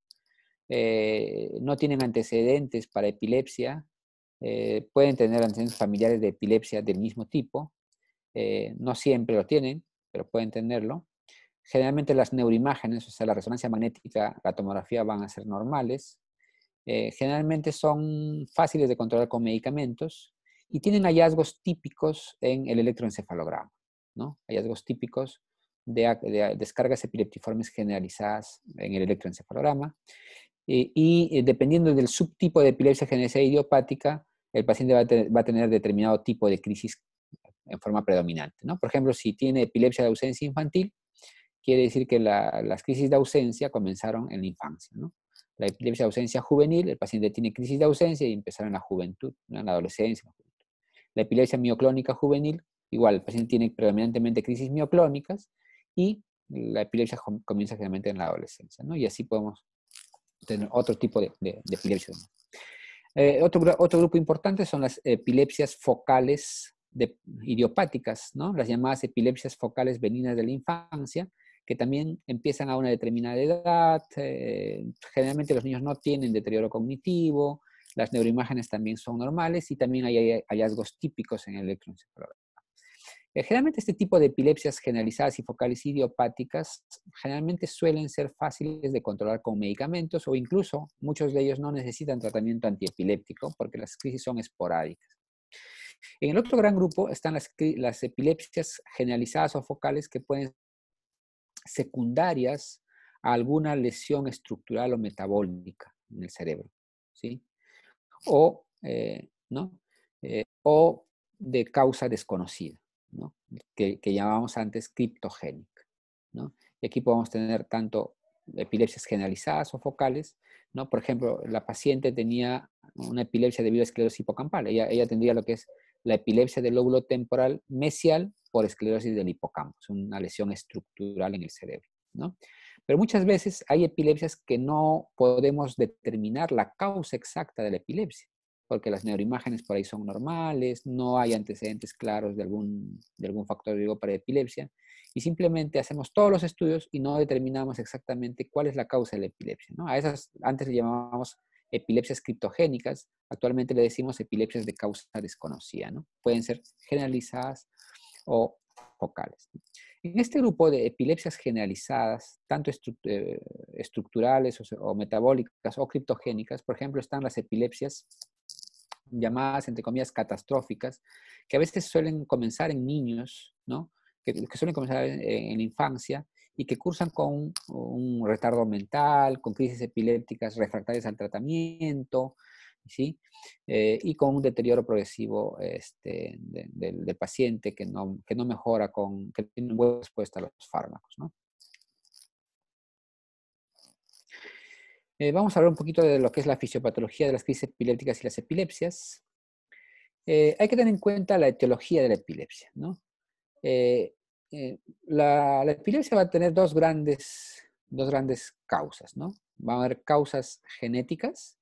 eh, no tienen antecedentes para epilepsia, eh, pueden tener antecedentes familiares de epilepsia del mismo tipo, eh, no siempre lo tienen, pero pueden tenerlo. Generalmente las neuroimágenes, o sea, la resonancia magnética, la tomografía van a ser normales. generalmente son fáciles de controlar con medicamentos y tienen hallazgos típicos en el electroencefalograma, ¿no? Hallazgos típicos de, descargas epileptiformes generalizadas en el electroencefalograma. Eh, y eh, dependiendo del subtipo de epilepsia generalizada idiopática, el paciente va a, tener, determinado tipo de crisis en forma predominante. Por ejemplo, si tiene epilepsia de ausencia infantil, quiere decir que las crisis de ausencia comenzaron en la infancia. La epilepsia de ausencia juvenil, el paciente tiene crisis de ausencia y empezaron en la juventud, en la adolescencia. La epilepsia mioclónica juvenil, igual, el paciente tiene predominantemente crisis mioclónicas y la epilepsia comienza generalmente en la adolescencia, ¿no? Y así podemos tener otro tipo de, epilepsia. Eh, otro, grupo importante son las epilepsias focales de, idiopáticas, ¿no? las llamadas epilepsias focales venidas de la infancia, que también empiezan a una determinada edad. Eh, generalmente los niños no tienen deterioro cognitivo, las neuroimágenes también son normales y también hay hallazgos típicos en el electroencefalograma. Eh, generalmente este tipo de epilepsias generalizadas y focales idiopáticas generalmente suelen ser fáciles de controlar con medicamentos o incluso muchos de ellos no necesitan tratamiento antiepiléptico porque las crisis son esporádicas. En el otro gran grupo están las, las epilepsias generalizadas o focales que pueden ser secundarias a alguna lesión estructural o metabólica en el cerebro. ¿sí? o, eh, ¿no? Eh, o de causa desconocida, ¿no? que, que llamábamos antes criptogénica. ¿no? Y aquí podemos tener tanto epilepsias generalizadas o focales. ¿no? Por ejemplo, la paciente tenía una epilepsia debido a esclerosis hipocampal. Ella, ella tendría lo que es la epilepsia del lóbulo temporal mesial por esclerosis del hipocampo. Es una lesión estructural en el cerebro. ¿no? Pero muchas veces hay epilepsias que no podemos determinar la causa exacta de la epilepsia, porque las neuroimágenes por ahí son normales, no hay antecedentes claros de algún, de algún factor de para epilepsia, y simplemente hacemos todos los estudios y no determinamos exactamente cuál es la causa de la epilepsia. ¿no? A esas antes le llamábamos epilepsias criptogénicas, actualmente le decimos epilepsias de causa desconocida, ¿no? Pueden ser generalizadas o focales. En este grupo de epilepsias generalizadas, tanto eh, estructurales o, metabólicas o criptogénicas, por ejemplo, están las epilepsias llamadas, entre comillas, catastróficas, que a veces suelen comenzar en niños, ¿no? que, suelen comenzar en, infancia y que cursan con un, un retardo mental, con crisis epilépticas refractarias al tratamiento, ¿sí? Eh, y con un deterioro progresivo este, del paciente que no, que no mejora, con, que tiene buena respuesta a los fármacos. Eh, vamos a hablar un poquito de lo que es la fisiopatología de las crisis epilépticas y las epilepsias. Eh, hay que tener en cuenta la etiología de la epilepsia. la, epilepsia va a tener dos grandes, causas. ¿no? Va a haber causas genéticas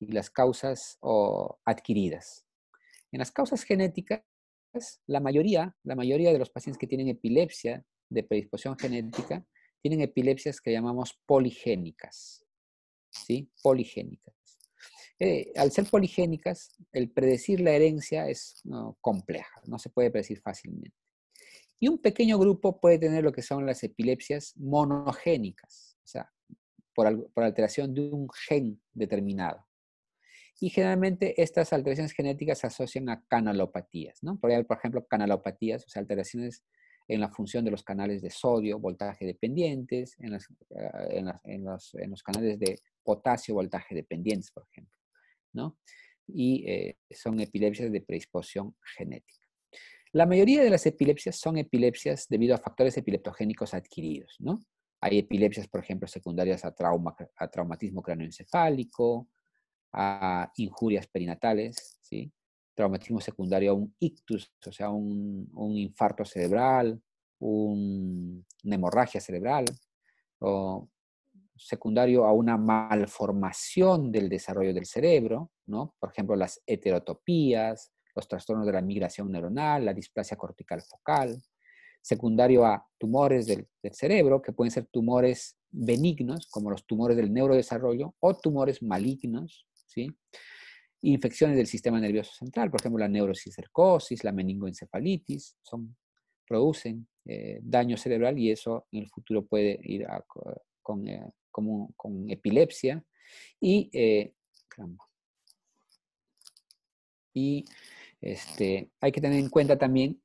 y las causas adquiridas. En las causas genéticas, la mayoría, la mayoría de los pacientes que tienen epilepsia de predisposición genética tienen epilepsias que llamamos poligénicas. ¿sí? Poligénicas. Eh, al ser poligénicas, el predecir la herencia es compleja, no se puede predecir fácilmente. Y un pequeño grupo puede tener lo que son las epilepsias monogénicas, o sea, por, por alteración de un gen determinado. Y generalmente estas alteraciones genéticas se asocian a canalopatías, ¿no? Por ejemplo, canalopatías, o sea, alteraciones en la función de los canales de sodio, voltaje dependientes, eh, en, los, canales de potasio, voltaje dependientes, por ejemplo, Y eh, son epilepsias de predisposición genética. La mayoría de las epilepsias son epilepsias debido a factores epileptogénicos adquiridos, ¿no? Hay epilepsias, por ejemplo, secundarias a, trauma, a traumatismo cráneoencefálico, a injurias perinatales, ¿sí? traumatismo secundario a un ictus, o sea, un, infarto cerebral, una hemorragia cerebral, o secundario a una malformación del desarrollo del cerebro, ¿no? por ejemplo, las heterotopías, los trastornos de la migración neuronal, la displasia cortical focal, secundario a tumores del, cerebro, que pueden ser tumores benignos, como los tumores del neurodesarrollo, o tumores malignos, Infecciones del sistema nervioso central, por ejemplo, la neurocistercosis, la meningoencefalitis, son, producen eh, daño cerebral y eso en el futuro puede ir eh, con, epilepsia y, eh, este, hay que tener en cuenta también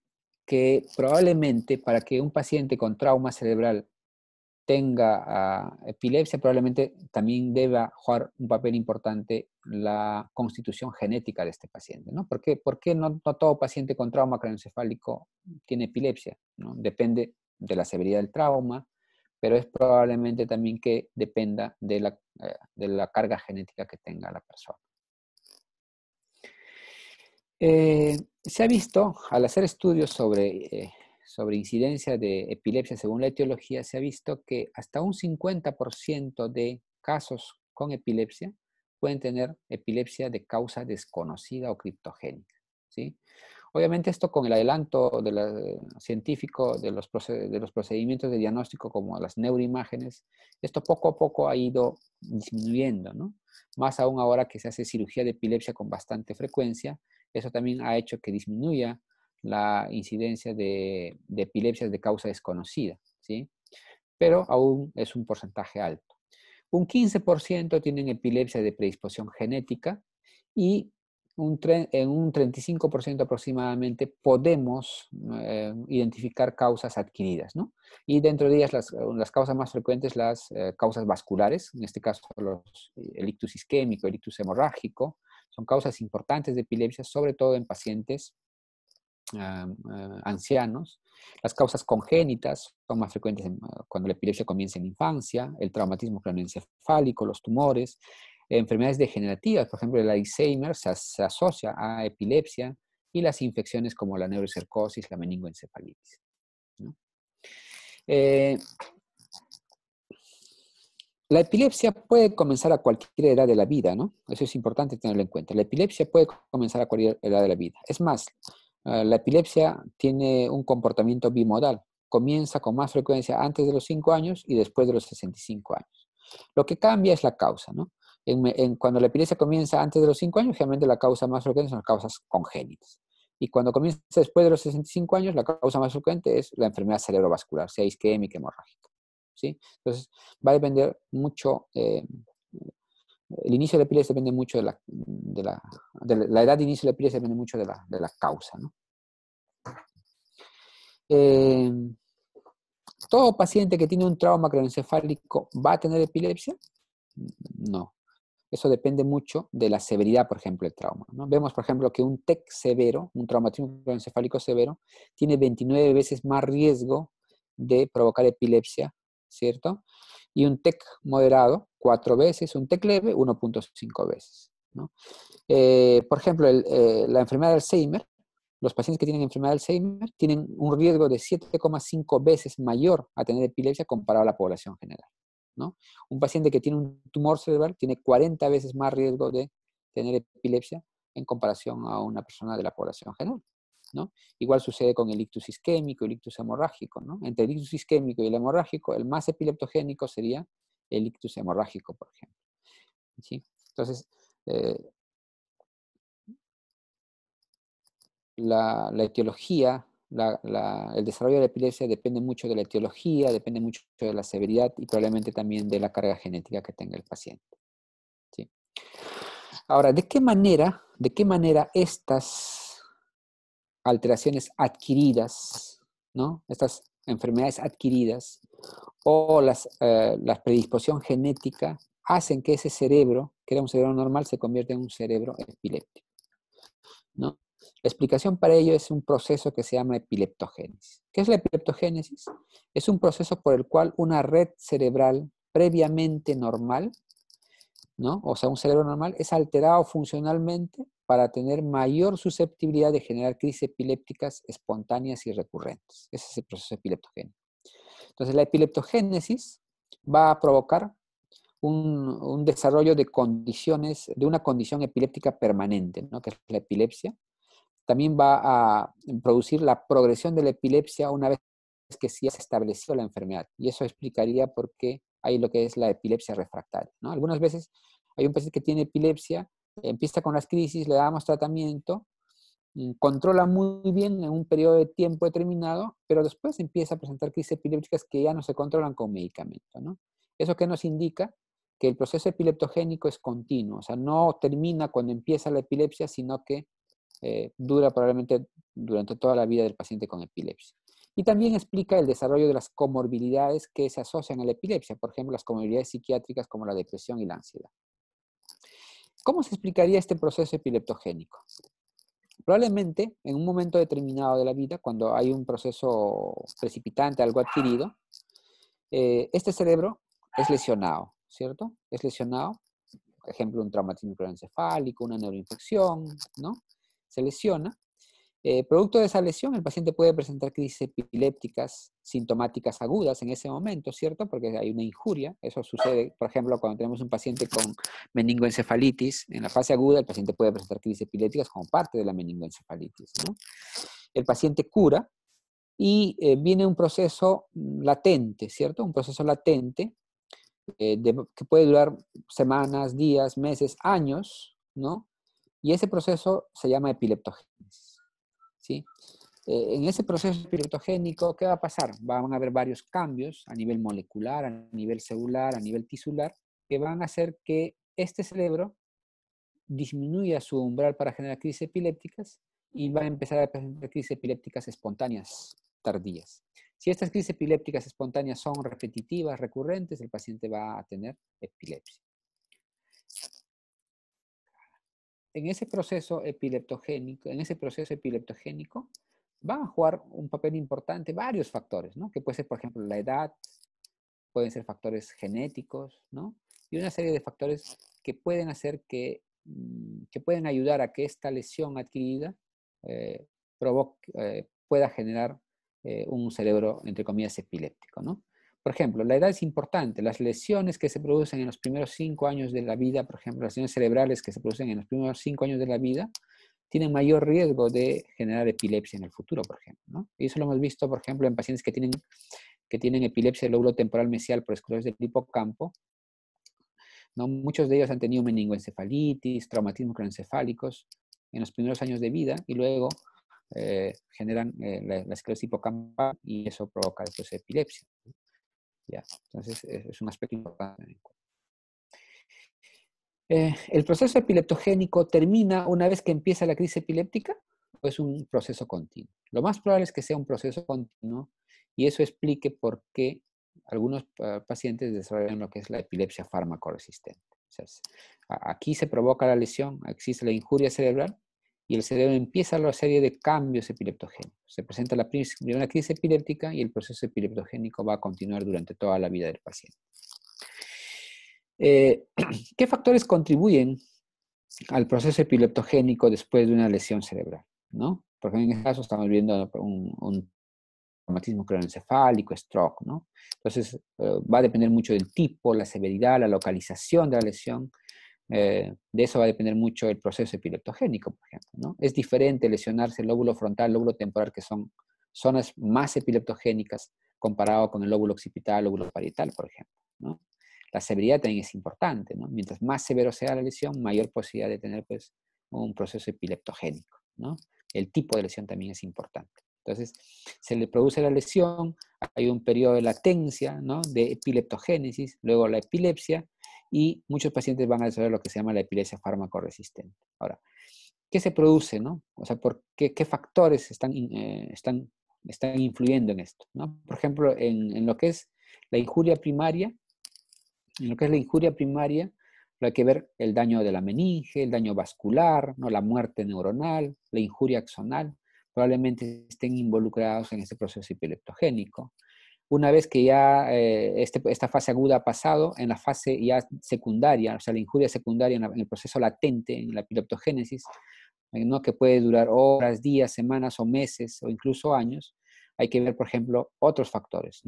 que probablemente para que un paciente con trauma cerebral tenga ah, epilepsia, probablemente también deba jugar un papel importante la constitución genética de este paciente, ¿no? ¿Por qué, no, todo paciente con trauma craneoencefálico tiene epilepsia? Depende de la severidad del trauma, pero es probablemente también que dependa de la, eh, carga genética que tenga la persona. Eh, se ha visto, al hacer estudios sobre eh, sobre incidencia de epilepsia según la etiología, se ha visto que hasta un 50% de casos con epilepsia pueden tener epilepsia de causa desconocida o criptogénica. ¿sí? Obviamente esto con el adelanto de científico de los, de los procedimientos de diagnóstico como las neuroimágenes, esto poco a poco ha ido disminuyendo, Más aún ahora que se hace cirugía de epilepsia con bastante frecuencia, eso también ha hecho que disminuya la incidencia de, epilepsias de causa desconocida, ¿sí? pero aún es un porcentaje alto. Un 15% tienen epilepsia de predisposición genética y un, en un 35% aproximadamente podemos eh, identificar causas adquiridas, ¿no? Y dentro de ellas las, causas más frecuentes, las eh, causas vasculares, en este caso los, el ictus isquémico, el ictus hemorrágico, son causas importantes de epilepsia, sobre todo en pacientes Ah, ah, ancianos. Las causas congénitas son más frecuentes ah, cuando la epilepsia comienza en infancia, el traumatismo craneoencefálico, los tumores, enfermedades degenerativas, por ejemplo, el Alzheimer se, asocia a epilepsia y las infecciones como la neurocercosis, la meningoencefalitis. Eh, la epilepsia puede comenzar a cualquier edad de la vida, ¿no? Eso es importante tenerlo en cuenta. La epilepsia puede comenzar a cualquier edad de la vida. Es más, Ah, la epilepsia tiene un comportamiento bimodal. Comienza con más frecuencia antes de los 5 años y después de los 65 años. Lo que cambia es la causa. ¿no? En, cuando la epilepsia comienza antes de los 5 años, generalmente la causa más frecuente son las causas congénitas. Y cuando comienza después de los 65 años, la causa más frecuente es la enfermedad cerebrovascular, sea isquémica, hemorrágica. ¿sí? Entonces, va a depender mucho eh, el inicio de la depende mucho de la, de la, la, edad de inicio de la depende mucho de la, de causa. ¿no? Eh, ¿Todo paciente que tiene un trauma craneoencefálico va a tener epilepsia? No. Eso depende mucho de la severidad, por ejemplo, del trauma. ¿no? Vemos, por ejemplo, que un TEC severo, un traumatismo craneoencefálico severo, tiene 29 veces más riesgo de provocar epilepsia, ¿cierto? y un TEC moderado, cuatro veces, un TEC leve, 1.5 veces. Eh, por ejemplo, eh, la enfermedad de Alzheimer, los pacientes que tienen enfermedad de Alzheimer tienen un riesgo de 7,5 veces mayor a tener epilepsia comparado a la población general. ¿no? Un paciente que tiene un tumor cerebral tiene 40 veces más riesgo de tener epilepsia en comparación a una persona de la población general. Igual sucede con el ictus isquémico y el ictus hemorrágico, Entre el ictus isquémico y el hemorrágico, el más epileptogénico sería el ictus hemorrágico, por ejemplo. Entonces, eh, la, etiología, el desarrollo de la epilepsia depende mucho de la etiología, depende mucho de la severidad y probablemente también de la carga genética que tenga el paciente. Ahora, ¿de qué manera, de qué manera estas alteraciones adquiridas, ¿no? Estas enfermedades adquiridas o las, eh, la predisposición genética hacen que ese cerebro, que era un cerebro normal, se convierta en un cerebro epiléptico. ¿no? La explicación para ello es un proceso que se llama epileptogénesis. ¿Qué es la epileptogénesis? Es un proceso por el cual una red cerebral previamente normal, ¿no? o sea, un cerebro normal, es alterado funcionalmente para tener mayor susceptibilidad de generar crisis epilépticas espontáneas y recurrentes. Ese es el proceso epileptogénico. Entonces, la epileptogénesis va a provocar un, desarrollo de condiciones, de una condición epiléptica permanente, ¿no? que es la epilepsia. También va a producir la progresión de la epilepsia una vez que se ha establecido la enfermedad. Y eso explicaría por qué hay lo que es la epilepsia refractaria. Algunas veces hay un paciente que tiene epilepsia empieza con las crisis, le damos tratamiento, mm, controla muy bien en un periodo de tiempo determinado, pero después empieza a presentar crisis epilépticas que ya no se controlan con medicamento. ¿Eso que nos indica? Que el proceso epileptogénico es continuo, o sea, no termina cuando empieza la epilepsia, sino que eh, dura probablemente durante toda la vida del paciente con epilepsia. Y también explica el desarrollo de las comorbilidades que se asocian a la epilepsia, por ejemplo, las comorbilidades psiquiátricas como la depresión y la ansiedad. ¿Cómo se explicaría este proceso epileptogénico? Probablemente en un momento determinado de la vida, cuando hay un proceso precipitante, algo adquirido, eh, este cerebro es lesionado, ¿cierto? Es lesionado, por ejemplo, un traumatismo encefálico, una neuroinfección, ¿no? Se lesiona eh, producto de esa lesión, el paciente puede presentar crisis epilépticas sintomáticas agudas en ese momento, ¿cierto? Porque hay una injuria. Eso sucede, por ejemplo, cuando tenemos un paciente con meningoencefalitis. En la fase aguda, el paciente puede presentar crisis epilépticas como parte de la meningoencefalitis. El paciente cura y eh, viene un proceso latente, ¿cierto? Un proceso latente eh, que puede durar semanas, días, meses, años, ¿no? Y ese proceso se llama epileptogénesis. Eh, en ese proceso piratogénico, ¿qué va a pasar? Van a haber varios cambios a nivel molecular, a nivel celular, a nivel tisular, que van a hacer que este cerebro disminuya su umbral para generar crisis epilépticas y va a empezar a presentar crisis epilépticas espontáneas tardías. Si estas crisis epilépticas espontáneas son repetitivas, recurrentes, el paciente va a tener epilepsia. en ese proceso epileptogénico, en ese proceso epileptogénico, van a jugar un papel importante varios factores, ¿no? Que puede ser, por ejemplo, la edad, pueden ser factores genéticos, ¿no? Y una serie de factores que pueden hacer que, mm, que pueden ayudar a que esta lesión adquirida eh, eh, pueda generar eh, un cerebro, entre comillas, epiléptico, ¿no? Por ejemplo, la edad es importante. Las lesiones que se producen en los primeros cinco años de la vida, por ejemplo, las lesiones cerebrales que se producen en los primeros cinco años de la vida, tienen mayor riesgo de generar epilepsia en el futuro, por ejemplo. Y eso lo hemos visto, por ejemplo, en pacientes que tienen, epilepsia del lóbulo temporal mesial por esclerosis del hipocampo. Muchos de ellos han tenido meningoencefalitis, traumatismos cronoencefálicos en los primeros años de vida y luego eh, generan eh, la, esclerosis hipocampal y eso provoca después epilepsia. Entonces, es, un aspecto importante. Eh, ¿El proceso epileptogénico termina una vez que empieza la crisis epiléptica o es un proceso continuo? Lo más probable es que sea un proceso continuo y eso explique por qué algunos pacientes desarrollan lo que es la epilepsia farmacoresistente. aquí se provoca la lesión, existe la injuria cerebral, y el cerebro empieza la serie de cambios epileptogénicos. Se presenta la primera crisis epiléptica y el proceso epileptogénico va a continuar durante toda la vida del paciente. Eh, ¿Qué factores contribuyen al proceso epileptogénico después de una lesión cerebral? ¿no? Porque en este caso estamos viendo un, traumatismo cronoencefálico, stroke. ¿no? Entonces, eh, va a depender mucho del tipo, la severidad, la localización de la lesión eh, de eso va a depender mucho el proceso epileptogénico, por ejemplo. Es diferente lesionarse el lóbulo frontal, el lóbulo temporal, que son zonas más epileptogénicas comparado con el lóbulo occipital, lóbulo parietal, por ejemplo. La severidad también es importante. Mientras más severo sea la lesión, mayor posibilidad de tener pues, un proceso epileptogénico. El tipo de lesión también es importante. Entonces, se le produce la lesión, hay un periodo de latencia, ¿no? de epileptogénesis, luego la epilepsia, y muchos pacientes van a desarrollar lo que se llama la epilepsia farmacoresistente. Ahora, ¿qué se produce? No? O sea, ¿por qué, factores están, eh, están, están influyendo en esto? Por ejemplo, en, lo que es la injuria primaria, en lo que es la injuria primaria, hay que ver el daño de la meninge, el daño vascular, ¿no? la muerte neuronal, la injuria axonal, probablemente estén involucrados en este proceso epileptogénico. Una vez que ya eh, este, esta fase aguda ha pasado, en la fase ya secundaria, o sea, la injuria secundaria en, el proceso latente, en la epileptogénesis, eh, que puede durar horas, días, semanas o meses o incluso años, hay que ver, por ejemplo, otros factores,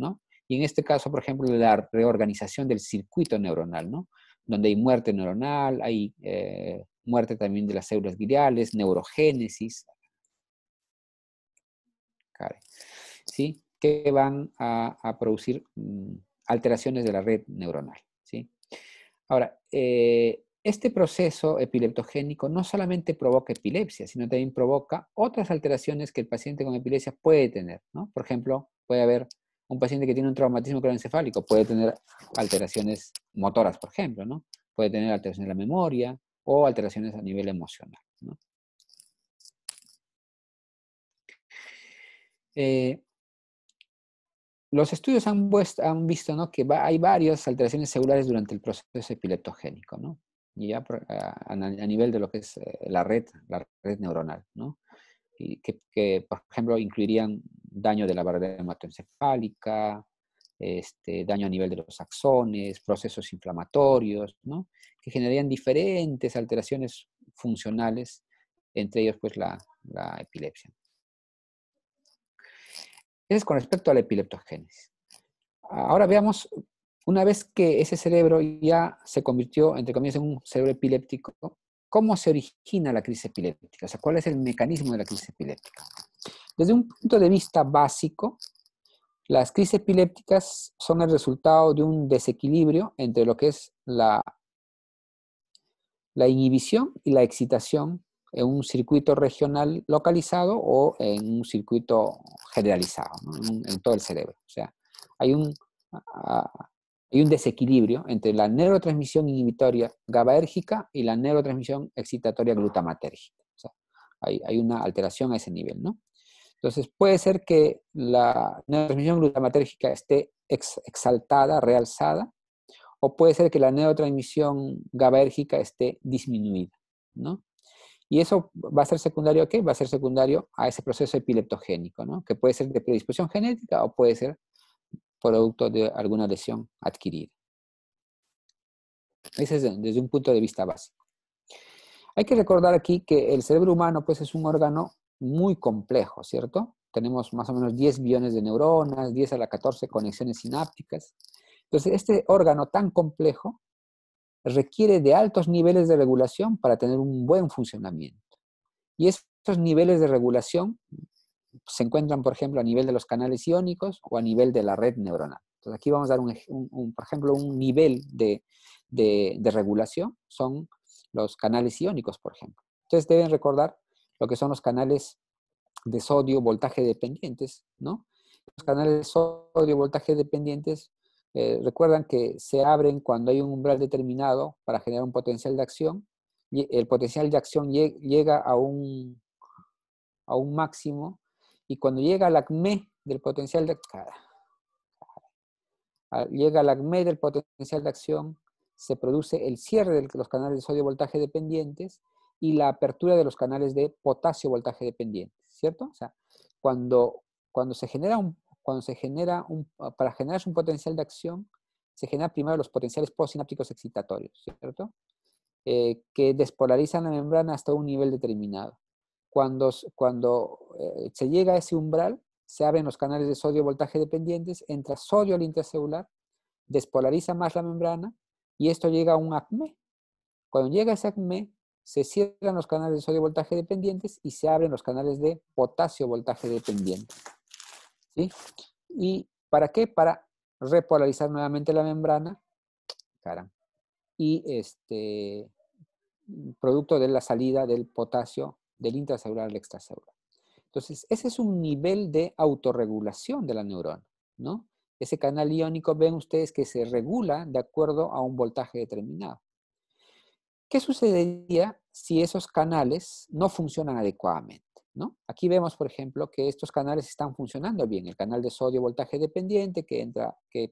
Y en este caso, por ejemplo, la reorganización del circuito neuronal, Donde hay muerte neuronal, hay eh, muerte también de las células viriales, neurogénesis. ¿Sí? van a, producir mm, alteraciones de la red neuronal. ¿sí? Ahora, eh, este proceso epileptogénico no solamente provoca epilepsia, sino también provoca otras alteraciones que el paciente con epilepsia puede tener. ¿no? Por ejemplo, puede haber un paciente que tiene un traumatismo craneoencefálico, puede tener alteraciones motoras, por ejemplo, ¿no? puede tener alteraciones de la memoria o alteraciones a nivel emocional. ¿no? Eh, los estudios han, visto que hay varias alteraciones celulares durante el proceso epileptogénico, ¿no? Y ya a, nivel de lo que es eh, la red, la red neuronal, Y que, por ejemplo, incluirían daño de la barrera hematoencefálica, este, daño a nivel de los axones, procesos inflamatorios, que generarían diferentes alteraciones funcionales, entre ellos pues la epilepsia es con respecto a la epileptogénesis. Ahora veamos, una vez que ese cerebro ya se convirtió, entre comillas, en un cerebro epiléptico, ¿cómo se origina la crisis epiléptica? O sea, ¿cuál es el mecanismo de la crisis epiléptica? Desde un punto de vista básico, las crisis epilépticas son el resultado de un desequilibrio entre lo que es la, la inhibición y la excitación en un circuito regional localizado o en un circuito generalizado, en, todo el cerebro. O sea, hay un, hay un desequilibrio entre la neurotransmisión inhibitoria GABAérgica y la neurotransmisión excitatoria glutamatérgica. O sea, hay, hay, una alteración a ese nivel, ¿no? Entonces, puede ser que la neurotransmisión glutamatérgica esté exaltada, realzada, o puede ser que la neurotransmisión GABAérgica esté disminuida, ¿no? Y eso va a ser secundario a qué? Va a ser secundario a ese proceso epileptogénico, ¿no? que puede ser de predisposición genética o puede ser producto de alguna lesión adquirida. Ese es desde un punto de vista básico. Hay que recordar aquí que el cerebro humano pues, es un órgano muy complejo, ¿cierto? Tenemos más o menos 10 billones de neuronas, 10 a la 14 conexiones sinápticas. Entonces, este órgano tan complejo requiere de altos niveles de regulación para tener un buen funcionamiento. Y estos niveles de regulación se encuentran, por ejemplo, a nivel de los canales iónicos o a nivel de la red neuronal. Entonces, aquí vamos a dar, un, por ejemplo, un nivel de, regulación, son los canales iónicos, por ejemplo. Entonces, deben recordar lo que son los canales de sodio voltaje dependientes, ¿no? Los canales de sodio voltaje dependientes eh, recuerdan que se abren cuando hay un umbral determinado para generar un potencial de acción. Y el potencial de acción llega a un, a un máximo y cuando llega al acme del potencial de acción, llega al acme del potencial de acción, se produce el cierre de los canales de sodio voltaje dependientes y la apertura de los canales de potasio voltaje dependientes, ¿cierto? O sea, cuando, cuando se genera un, cuando se genera un, ah, para generar un potencial de acción, se generan primero los potenciales postsinápticos excitatorios, ¿cierto? Eh, que despolarizan la membrana hasta un nivel determinado. Cuando, cuando eh, se llega a ese umbral, se abren los canales de sodio voltaje dependientes, entra sodio al intracelular, despolariza más la membrana y esto llega a un acme. Cuando llega ese acme, se cierran los canales de sodio voltaje dependientes y se abren los canales de potasio voltaje dependientes. ¿Y para qué? Para repolarizar nuevamente la membrana, y este producto de la salida del potasio del intracelular al extracelular. Entonces, ese es un nivel de autorregulación de la neurona, ¿no? Ese canal iónico ven ustedes que se regula de acuerdo a un voltaje determinado. ¿Qué sucedería si esos canales no funcionan adecuadamente? Aquí vemos, por ejemplo, que estos canales están funcionando bien. El canal de sodio voltaje dependiente que,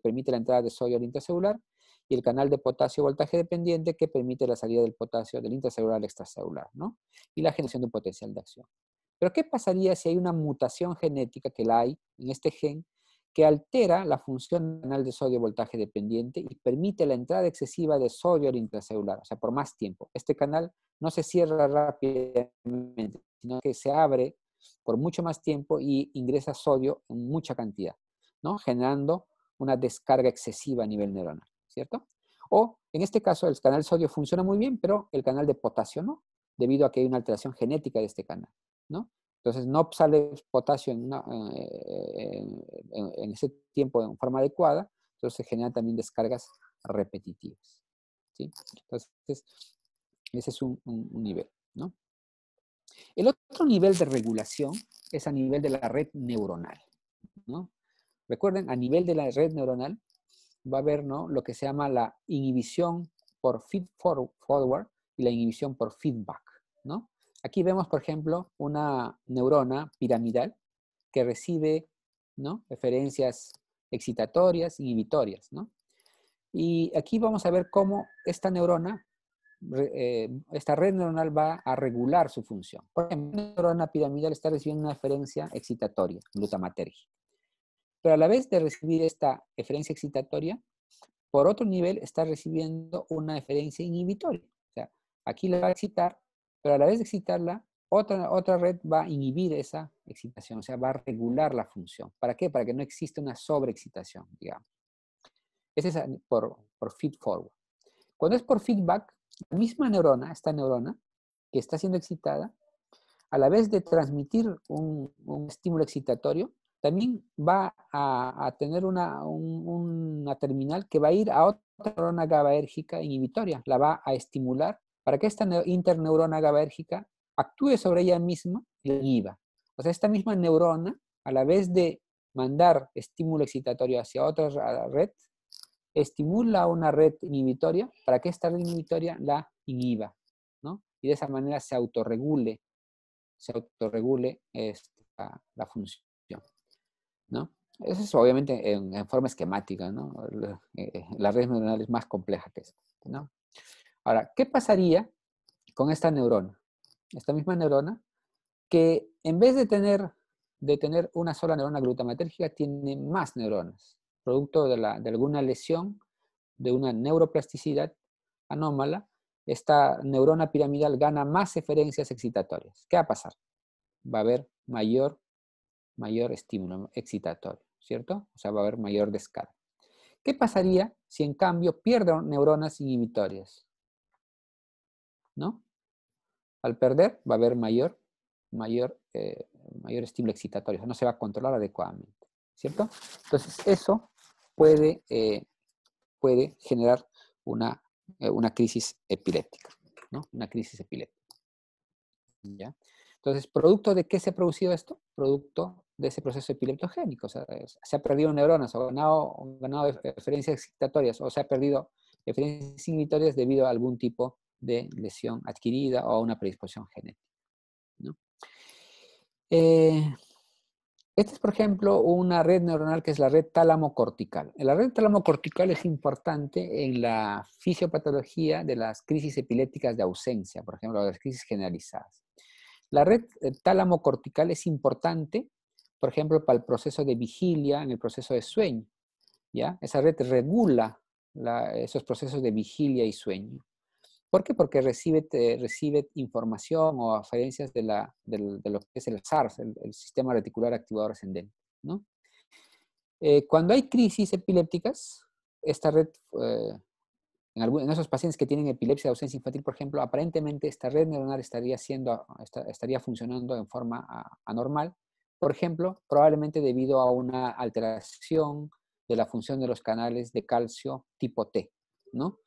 permite la entrada de sodio al intracelular y el canal de potasio voltaje dependiente que permite la salida del potasio del intracelular al extracelular ¿no? y la generación de un potencial de acción. Pero ¿qué pasaría si hay una mutación genética que la hay en este gen que altera la función del canal de sodio voltaje dependiente y permite la entrada excesiva de sodio al intracelular, o sea, por más tiempo. Este canal no se cierra rápidamente, sino que se abre por mucho más tiempo y ingresa sodio en mucha cantidad, ¿no? generando una descarga excesiva a nivel neuronal, ¿cierto? O en este caso el canal sodio funciona muy bien, pero el canal de potasio no, debido a que hay una alteración genética de este canal, ¿no? Entonces no sale potasio en, eh, ese tiempo de forma adecuada, entonces se generan también descargas repetitivas, ¿sí? Entonces ese es un nivel, ¿no? El otro nivel de regulación es a nivel de la red neuronal. Recuerden, a nivel de la red neuronal va a haber lo que se llama la inhibición por feed forward y la inhibición por feedback. Aquí vemos, por ejemplo, una neurona piramidal que recibe referencias excitatorias, inhibitorias. Y aquí vamos a ver cómo esta neurona eh, esta red neuronal va a regular su función. Por ejemplo, una neurona piramidal está recibiendo una referencia excitatoria, glutamatergia. Pero a la vez de recibir esta referencia excitatoria, por otro nivel está recibiendo una referencia inhibitoria. O sea, aquí la va a excitar, pero a la vez de excitarla, otra, otra red va a inhibir esa excitación, o sea, va a regular la función. ¿Para qué? Para que no exista una sobreexcitación, digamos. Esa es por, por feed forward. Cuando es por feedback, la misma neurona, esta neurona, que está siendo excitada, a la vez de transmitir un, estímulo excitatorio, también va a, tener una, terminal que va a ir a otra neurona GABAérgica inhibitoria, la va a estimular para que esta interneurona GABAérgica actúe sobre ella misma y la inhiba. O sea, esta misma neurona, a la vez de mandar estímulo excitatorio hacia otra red, estimula una red inhibitoria para que esta red inhibitoria la inhiba, ¿no? Y de esa manera se autorregule, se autorregule esta, la función, ¿no? Eso es obviamente en, forma esquemática, ¿no? Eh, la, red neuronal es más compleja que eso, ¿no? Ahora, ¿qué pasaría con esta neurona? Esta misma neurona que en vez de tener, de tener una sola neurona glutamatérgica, tiene más neuronas producto de, la, alguna lesión, de una neuroplasticidad anómala, esta neurona piramidal gana más eferencias excitatorias. ¿Qué va a pasar? Va a haber mayor, mayor estímulo excitatorio, ¿cierto? O sea, va a haber mayor descarga. ¿Qué pasaría si en cambio pierdo neuronas inhibitorias? ¿No? Al perder va a haber mayor, mayor, eh, mayor estímulo excitatorio, no se va a controlar adecuadamente, ¿cierto? Entonces eso puede, eh, puede generar eh, una, crisis epiléptica, ¿no? Una crisis epiléptica. ¿Ya? Entonces, ¿producto de qué se ha producido esto? Producto de ese proceso epileptogénico. O sea, se ha perdido neuronas o ganado, ganado referencias excitatorias o se ha perdido referencias inhibitorias debido a algún tipo de lesión adquirida o a una predisposición genética. ¿no? Eh, esta es, por ejemplo, una red neuronal que es la red tálamo-cortical. La red tálamo-cortical es importante en la fisiopatología de las crisis epilépticas de ausencia, por ejemplo, las crisis generalizadas. La red eh, tálamo-cortical es importante, por ejemplo, para el proceso de vigilia, en el proceso de sueño. ¿ya? Esa red regula esos procesos de vigilia y sueño. ¿Por qué? Porque recibe, recibe información o aferencias de, lo que es el SARS, el, sistema reticular activador ascendente. Eh, cuando hay crisis epilépticas, esta red, eh, en, esos pacientes que tienen epilepsia de ausencia infantil, por ejemplo, aparentemente esta red neuronal estaría, siendo, estaría funcionando en forma anormal. Por ejemplo, probablemente debido a una alteración de la función de los canales de calcio tipo T. ¿no?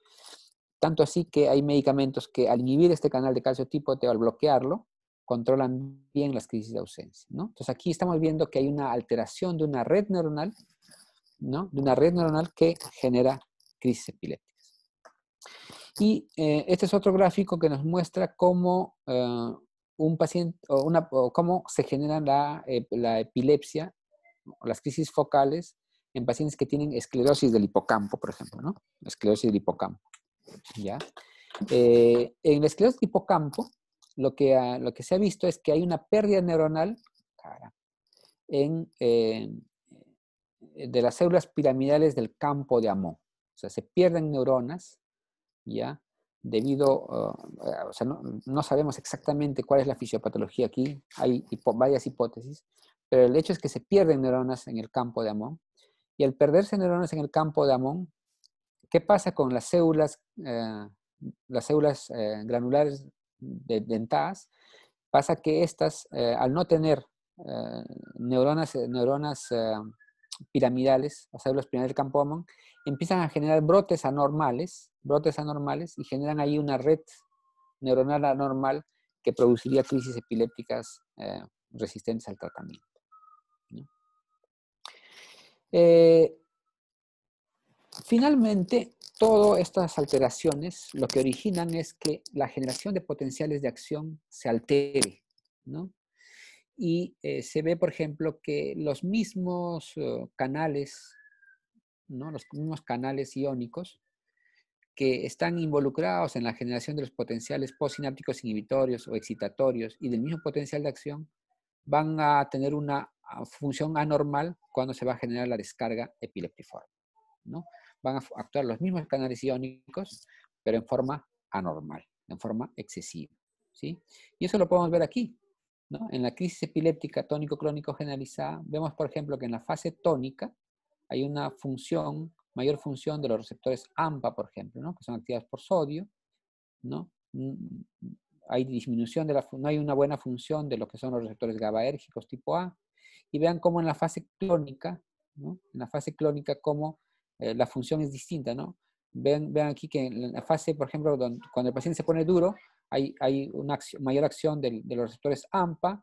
Tanto así que hay medicamentos que al inhibir este canal de calcio tipo o al bloquearlo, controlan bien las crisis de ausencia. Entonces aquí estamos viendo que hay una alteración de una red neuronal, ¿no? de una red neuronal que genera crisis epilépticas. Y eh, este es otro gráfico que nos muestra cómo, eh, un paciente, o cómo se genera la, eh, epilepsia o las crisis focales en pacientes que tienen esclerosis del hipocampo, por ejemplo, ¿no? Esclerosis del hipocampo. ¿ya? Eh, en el esclerosis tipo campo, lo que, lo que se ha visto es que hay una pérdida neuronal en, eh, de las células piramidales del campo de Amón. O sea, se pierden neuronas, ¿ya? Debido, eh, no, sabemos exactamente cuál es la fisiopatología aquí, hay varias hipótesis, pero el hecho es que se pierden neuronas en el campo de Amón, y al perderse neuronas en el campo de Amón, ¿Qué pasa con las células, eh, las células eh, granulares de, dentadas? Pasa que estas, eh, al no tener neuronas, neuronas piramidales, las células piramidales del campo Amon, empiezan a generar brotes anormales, brotes anormales y generan ahí una red neuronal anormal que produciría crisis epilépticas resistentes al tratamiento. ¿no? Finalmente, todas estas alteraciones lo que originan es que la generación de potenciales de acción se altere, ¿no? Y eh, se ve, por ejemplo, que los mismos eh, canales, ¿no? los mismos canales iónicos que están involucrados en la generación de los potenciales postsinápticos inhibitorios o excitatorios y del mismo potencial de acción, van a tener una función anormal cuando se va a generar la descarga epileptiforme. ¿no? van a actuar los mismos canales iónicos, pero en forma anormal, en forma excesiva. ¿sí? Y eso lo podemos ver aquí. En la crisis epiléptica tónico crónico generalizada, vemos, por ejemplo, que en la fase tónica hay una función, mayor función de los receptores AMPA, por ejemplo, que son activados por sodio. ¿no? Mm, hay disminución de la, no hay una buena función de lo que son los receptores GABAérgicos tipo A. Y vean cómo en la fase clónica, ¿no? en la fase clónica, cómo eh, la función es distinta, ¿no? Vean, aquí que en la fase, por ejemplo, cuando el paciente se pone duro, hay, una mayor acción de, los receptores AMPA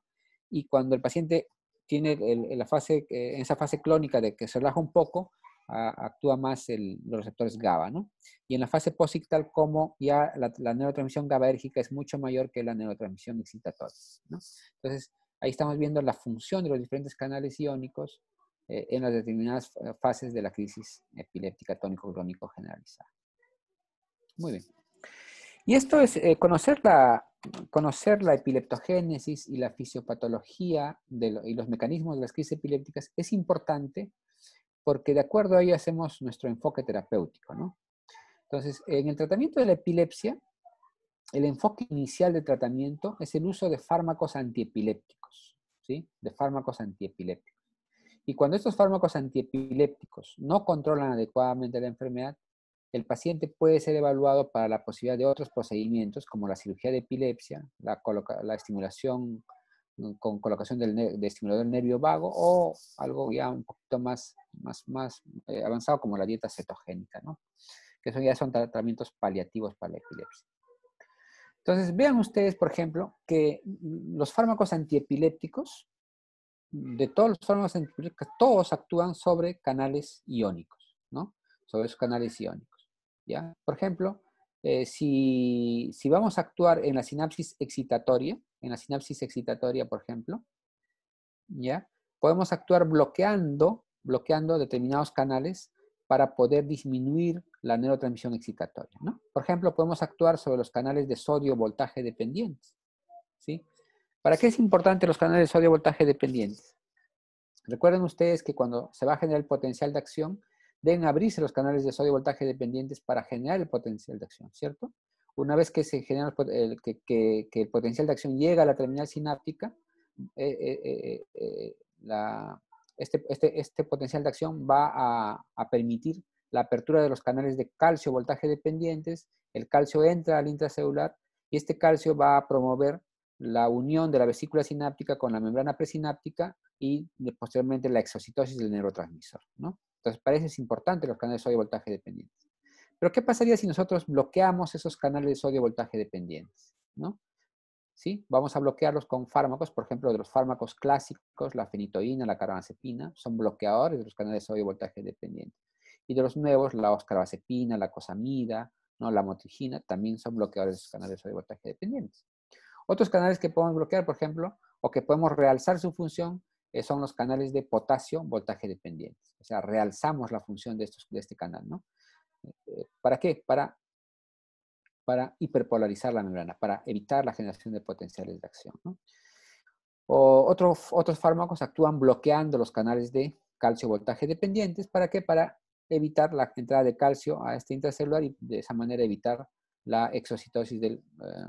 y cuando el paciente tiene la fase, eh, en esa fase clónica de que se relaja un poco, actúa más los receptores GABA, ¿no? Y en la fase tal como ya la, la, neurotransmisión GABAérgica es mucho mayor que la neurotransmisión excitatoria, ¿no? Entonces, ahí estamos viendo la función de los diferentes canales iónicos eh, en las determinadas fases de la crisis epiléptica tónico-crónico generalizada. Muy bien. Y esto es eh, conocer, la, conocer la epileptogénesis y la fisiopatología de y los mecanismos de las crisis epilépticas es importante porque de acuerdo a ello hacemos nuestro enfoque terapéutico. ¿no? Entonces, en el tratamiento de la epilepsia, el enfoque inicial de tratamiento es el uso de fármacos antiepilépticos, ¿sí? de fármacos antiepilépticos. Y cuando estos fármacos antiepilépticos no controlan adecuadamente la enfermedad, el paciente puede ser evaluado para la posibilidad de otros procedimientos como la cirugía de epilepsia, la, estimulación mm, con colocación del de estimulador nervio vago o algo ya un poquito más, más, eh, avanzado como la dieta cetogénica, ¿no? que son, ya son tratamientos paliativos para la epilepsia. Entonces, vean ustedes, por ejemplo, que mm, los fármacos antiepilépticos de todos los formas todos actúan sobre canales iónicos, ¿no? Sobre esos canales iónicos, ¿ya? Por ejemplo, eh, si, si, vamos a actuar en la sinapsis excitatoria, en la sinapsis excitatoria, por ejemplo, ¿ya? Podemos actuar bloqueando, bloqueando determinados canales para poder disminuir la neurotransmisión excitatoria, ¿no? Por ejemplo, podemos actuar sobre los canales de sodio voltaje dependientes, ¿sí? ¿Para qué es importante los canales de sodio voltaje dependientes? Recuerden ustedes que cuando se va a generar el potencial de acción, deben abrirse los canales de sodio voltaje dependientes para generar el potencial de acción, ¿cierto? Una vez que, se genera el, que, el potencial de acción llega a la terminal sináptica, eh, eh, eh, este, este, este, potencial de acción va a, a permitir la apertura de los canales de calcio voltaje dependientes, el calcio entra al intracelular y este calcio va a promover la unión de la vesícula sináptica con la membrana presináptica y posteriormente la exocitosis del neurotransmisor. ¿no? Entonces, parece es importante los canales de sodio voltaje dependientes. Pero, ¿qué pasaría si nosotros bloqueamos esos canales de sodio voltaje dependientes? ¿no? ¿Sí? Vamos a bloquearlos con fármacos, por ejemplo, de los fármacos clásicos, la fenitoína, la carbamazepina, son bloqueadores de los canales de sodio voltaje dependientes. Y de los nuevos, la oscarbazepina, la cosamida, ¿no? la motrigina, también son bloqueadores de los canales de sodio voltaje dependientes. Otros canales que podemos bloquear, por ejemplo, o que podemos realzar su función, eh, son los canales de potasio voltaje dependientes. O sea, realzamos la función de, estos, de este canal, ¿no? Eh, ¿Para qué? Para, para hiperpolarizar la membrana, para evitar la generación de potenciales de acción, otros fármacos actúan bloqueando los canales de calcio voltaje dependientes. ¿Para qué? Para evitar la entrada de calcio a este intracelular y de esa manera evitar la exocitosis eh,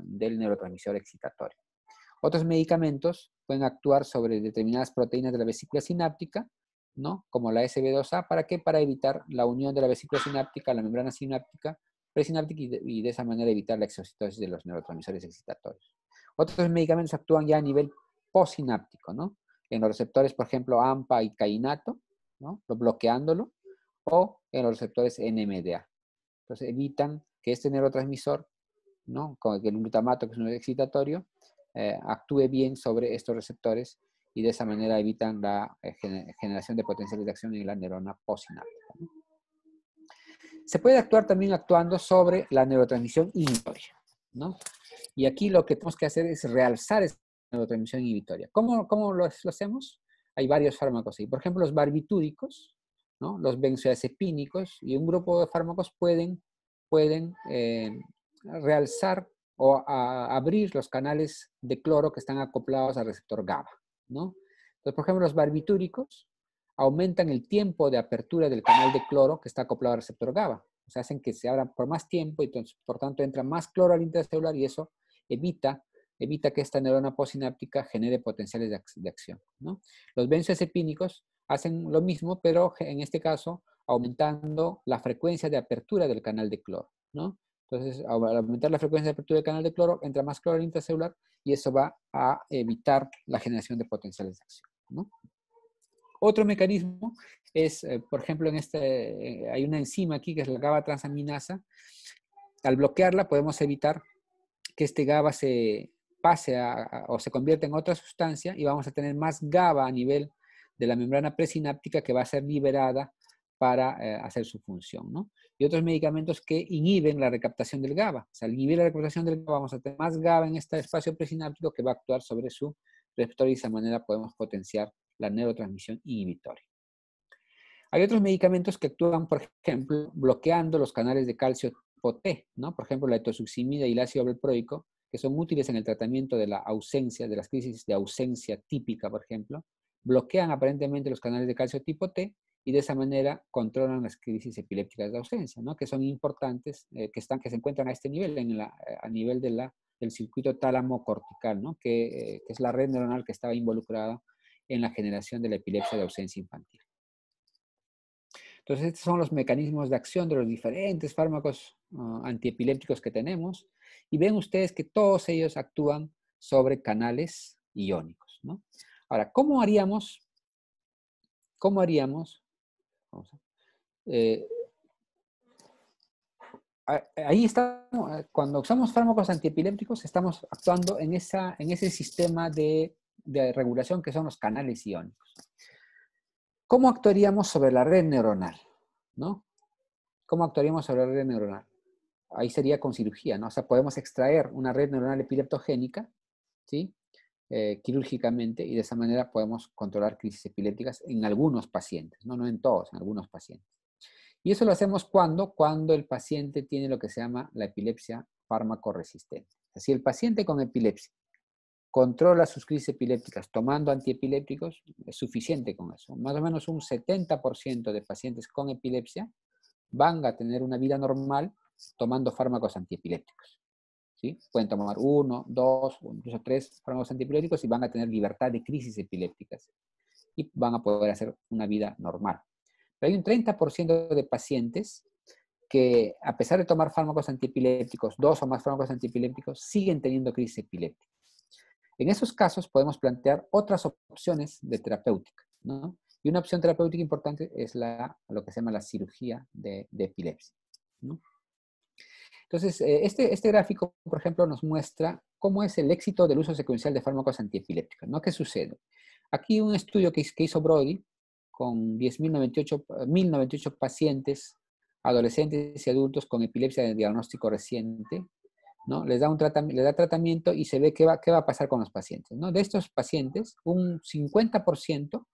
del, neurotransmisor excitatorio. Otros medicamentos pueden actuar sobre determinadas proteínas de la vesícula sináptica, ¿no? como la SB2A, ¿para qué? Para evitar la unión de la vesícula sináptica a la membrana sináptica, presináptica y de, esa manera evitar la exocitosis de los neurotransmisores excitatorios. Otros medicamentos actúan ya a nivel posináptico, ¿no? en los receptores, por ejemplo, AMPA y cainato, bloqueándolo, o en los receptores NMDA. Entonces evitan que este neurotransmisor, ¿no? el glutamato, que es un excitatorio, eh, actúe bien sobre estos receptores y de esa manera evitan la eh, generación de potenciales de acción en la neurona postsináptica. Se puede actuar también actuando sobre la neurotransmisión inhibitoria. Y aquí lo que tenemos que hacer es realzar esa neurotransmisión inhibitoria. ¿Cómo, cómo lo, hacemos? Hay varios fármacos ahí. Por ejemplo, los barbitúricos, ¿no? los benzodiazepínicos y un grupo de fármacos pueden pueden eh, realzar o abrir los canales de cloro que están acoplados al receptor GABA. ¿no? por ejemplo, los barbitúricos aumentan el tiempo de apertura del canal de cloro que está acoplado al receptor GABA. O hacen que se abran por más tiempo y entonces, por tanto entra más cloro al intracelular y eso evita, evita que esta neurona postsináptica genere potenciales de, acción. Los benzodiazepínicos hacen lo mismo, pero en este caso aumentando la frecuencia de apertura del canal de cloro, ¿no? Entonces, al aumentar la frecuencia de apertura del canal de cloro, entra más cloro intracelular y eso va a evitar la generación de potenciales de acción, Otro mecanismo es, eh, por ejemplo, en este, hay una enzima aquí que es la GABA transaminasa. Al bloquearla podemos evitar que este GABA se pase o se convierta en otra sustancia y vamos a tener más GABA a nivel de la membrana presináptica que va a ser liberada para eh, hacer su función. Y otros medicamentos que inhiben la recaptación del GABA. O al inhibir la recaptación del GABA, vamos a tener más GABA en este espacio presináptico que va a actuar sobre su receptor y de esa manera podemos potenciar la neurotransmisión inhibitoria. Hay otros medicamentos que actúan, por ejemplo, bloqueando los canales de calcio tipo T, ¿no? por ejemplo, la etosuximida y el ácido valproico, que son útiles en el tratamiento de la ausencia, de las crisis de ausencia típica, por ejemplo, bloquean aparentemente los canales de calcio tipo T, y de esa manera controlan las crisis epilépticas de ausencia, que son importantes, eh, que, están, que se encuentran a este nivel, eh, a nivel de la, del circuito tálamo-cortical, eh, que, es la red neuronal que estaba involucrada en la generación de la epilepsia de ausencia infantil. Entonces, estos son los mecanismos de acción de los diferentes fármacos ah, antiepilépticos que tenemos. Y ven ustedes que todos ellos actúan sobre canales iónicos. Ahora, ¿cómo haríamos, ¿cómo haríamos eh, ahí está, cuando usamos fármacos antiepilépticos, estamos actuando en, esa, en ese sistema de, regulación que son los canales iónicos. ¿Cómo actuaríamos sobre la red neuronal? ¿No? ¿Cómo actuaríamos sobre la red neuronal? Ahí sería con cirugía, ¿no? O sea, podemos extraer una red neuronal epileptogénica, ¿sí? Eh, quirúrgicamente y de esa manera podemos controlar crisis epilépticas en algunos pacientes, no, en todos, en algunos pacientes. Y eso lo hacemos cuando, cuando el paciente tiene lo que se llama la epilepsia fármaco resistente. Si el paciente con epilepsia controla sus crisis epilépticas tomando antiepilépticos, es suficiente con eso. Más o menos un 70% de pacientes con epilepsia van a tener una vida normal tomando fármacos antiepilépticos. Pueden tomar uno, dos o incluso tres fármacos antiepilépticos y van a tener libertad de crisis epilépticas y van a poder hacer una vida normal. Pero hay un 30% de pacientes que a pesar de tomar fármacos antiepilépticos, dos o más fármacos antiepilépticos, siguen teniendo crisis epiléptica. En esos casos podemos plantear otras opciones de terapéutica. Y una opción terapéutica importante es la, lo que se llama la cirugía de, de epilepsia. ¿no? Entonces, eh, este, este, gráfico, por ejemplo, nos muestra cómo es el éxito del uso secuencial de fármacos antiepilépticos. ¿no? ¿Qué sucede? Aquí un estudio que, hizo Brody con 10.098 eh, pacientes, adolescentes y adultos con epilepsia de diagnóstico reciente, ¿no? les, da un da tratamiento y se ve qué va, qué va a pasar con los pacientes. ¿no? De estos pacientes, un 50%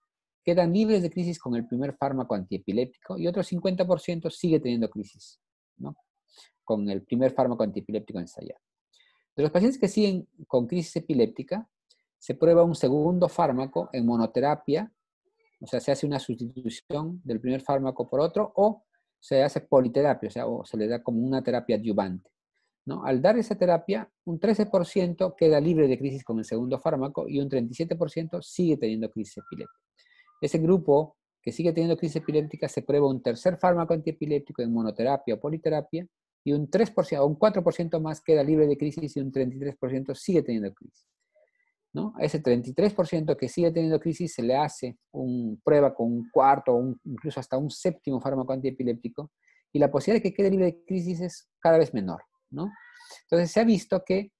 quedan libres de crisis con el primer fármaco antiepiléptico y otro 50% sigue teniendo crisis. ¿no? con el primer fármaco antiepiléptico ensayado. De los pacientes que siguen con crisis epiléptica, se prueba un segundo fármaco en monoterapia, o sea, se hace una sustitución del primer fármaco por otro, o se hace politerapia, o sea, se le da como una terapia adyuvante. ¿no? Al dar esa terapia, un 13% queda libre de crisis con el segundo fármaco y un 37% sigue teniendo crisis epiléptica. Ese grupo que sigue teniendo crisis epiléptica se prueba un tercer fármaco antiepiléptico en monoterapia o politerapia y un 3% o un 4% más queda libre de crisis y un 33% sigue teniendo crisis. ¿no? A ese 33% que sigue teniendo crisis se le hace una prueba con un cuarto o incluso hasta un séptimo fármaco antiepiléptico y la posibilidad de que quede libre de crisis es cada vez menor. ¿no? Entonces se ha visto que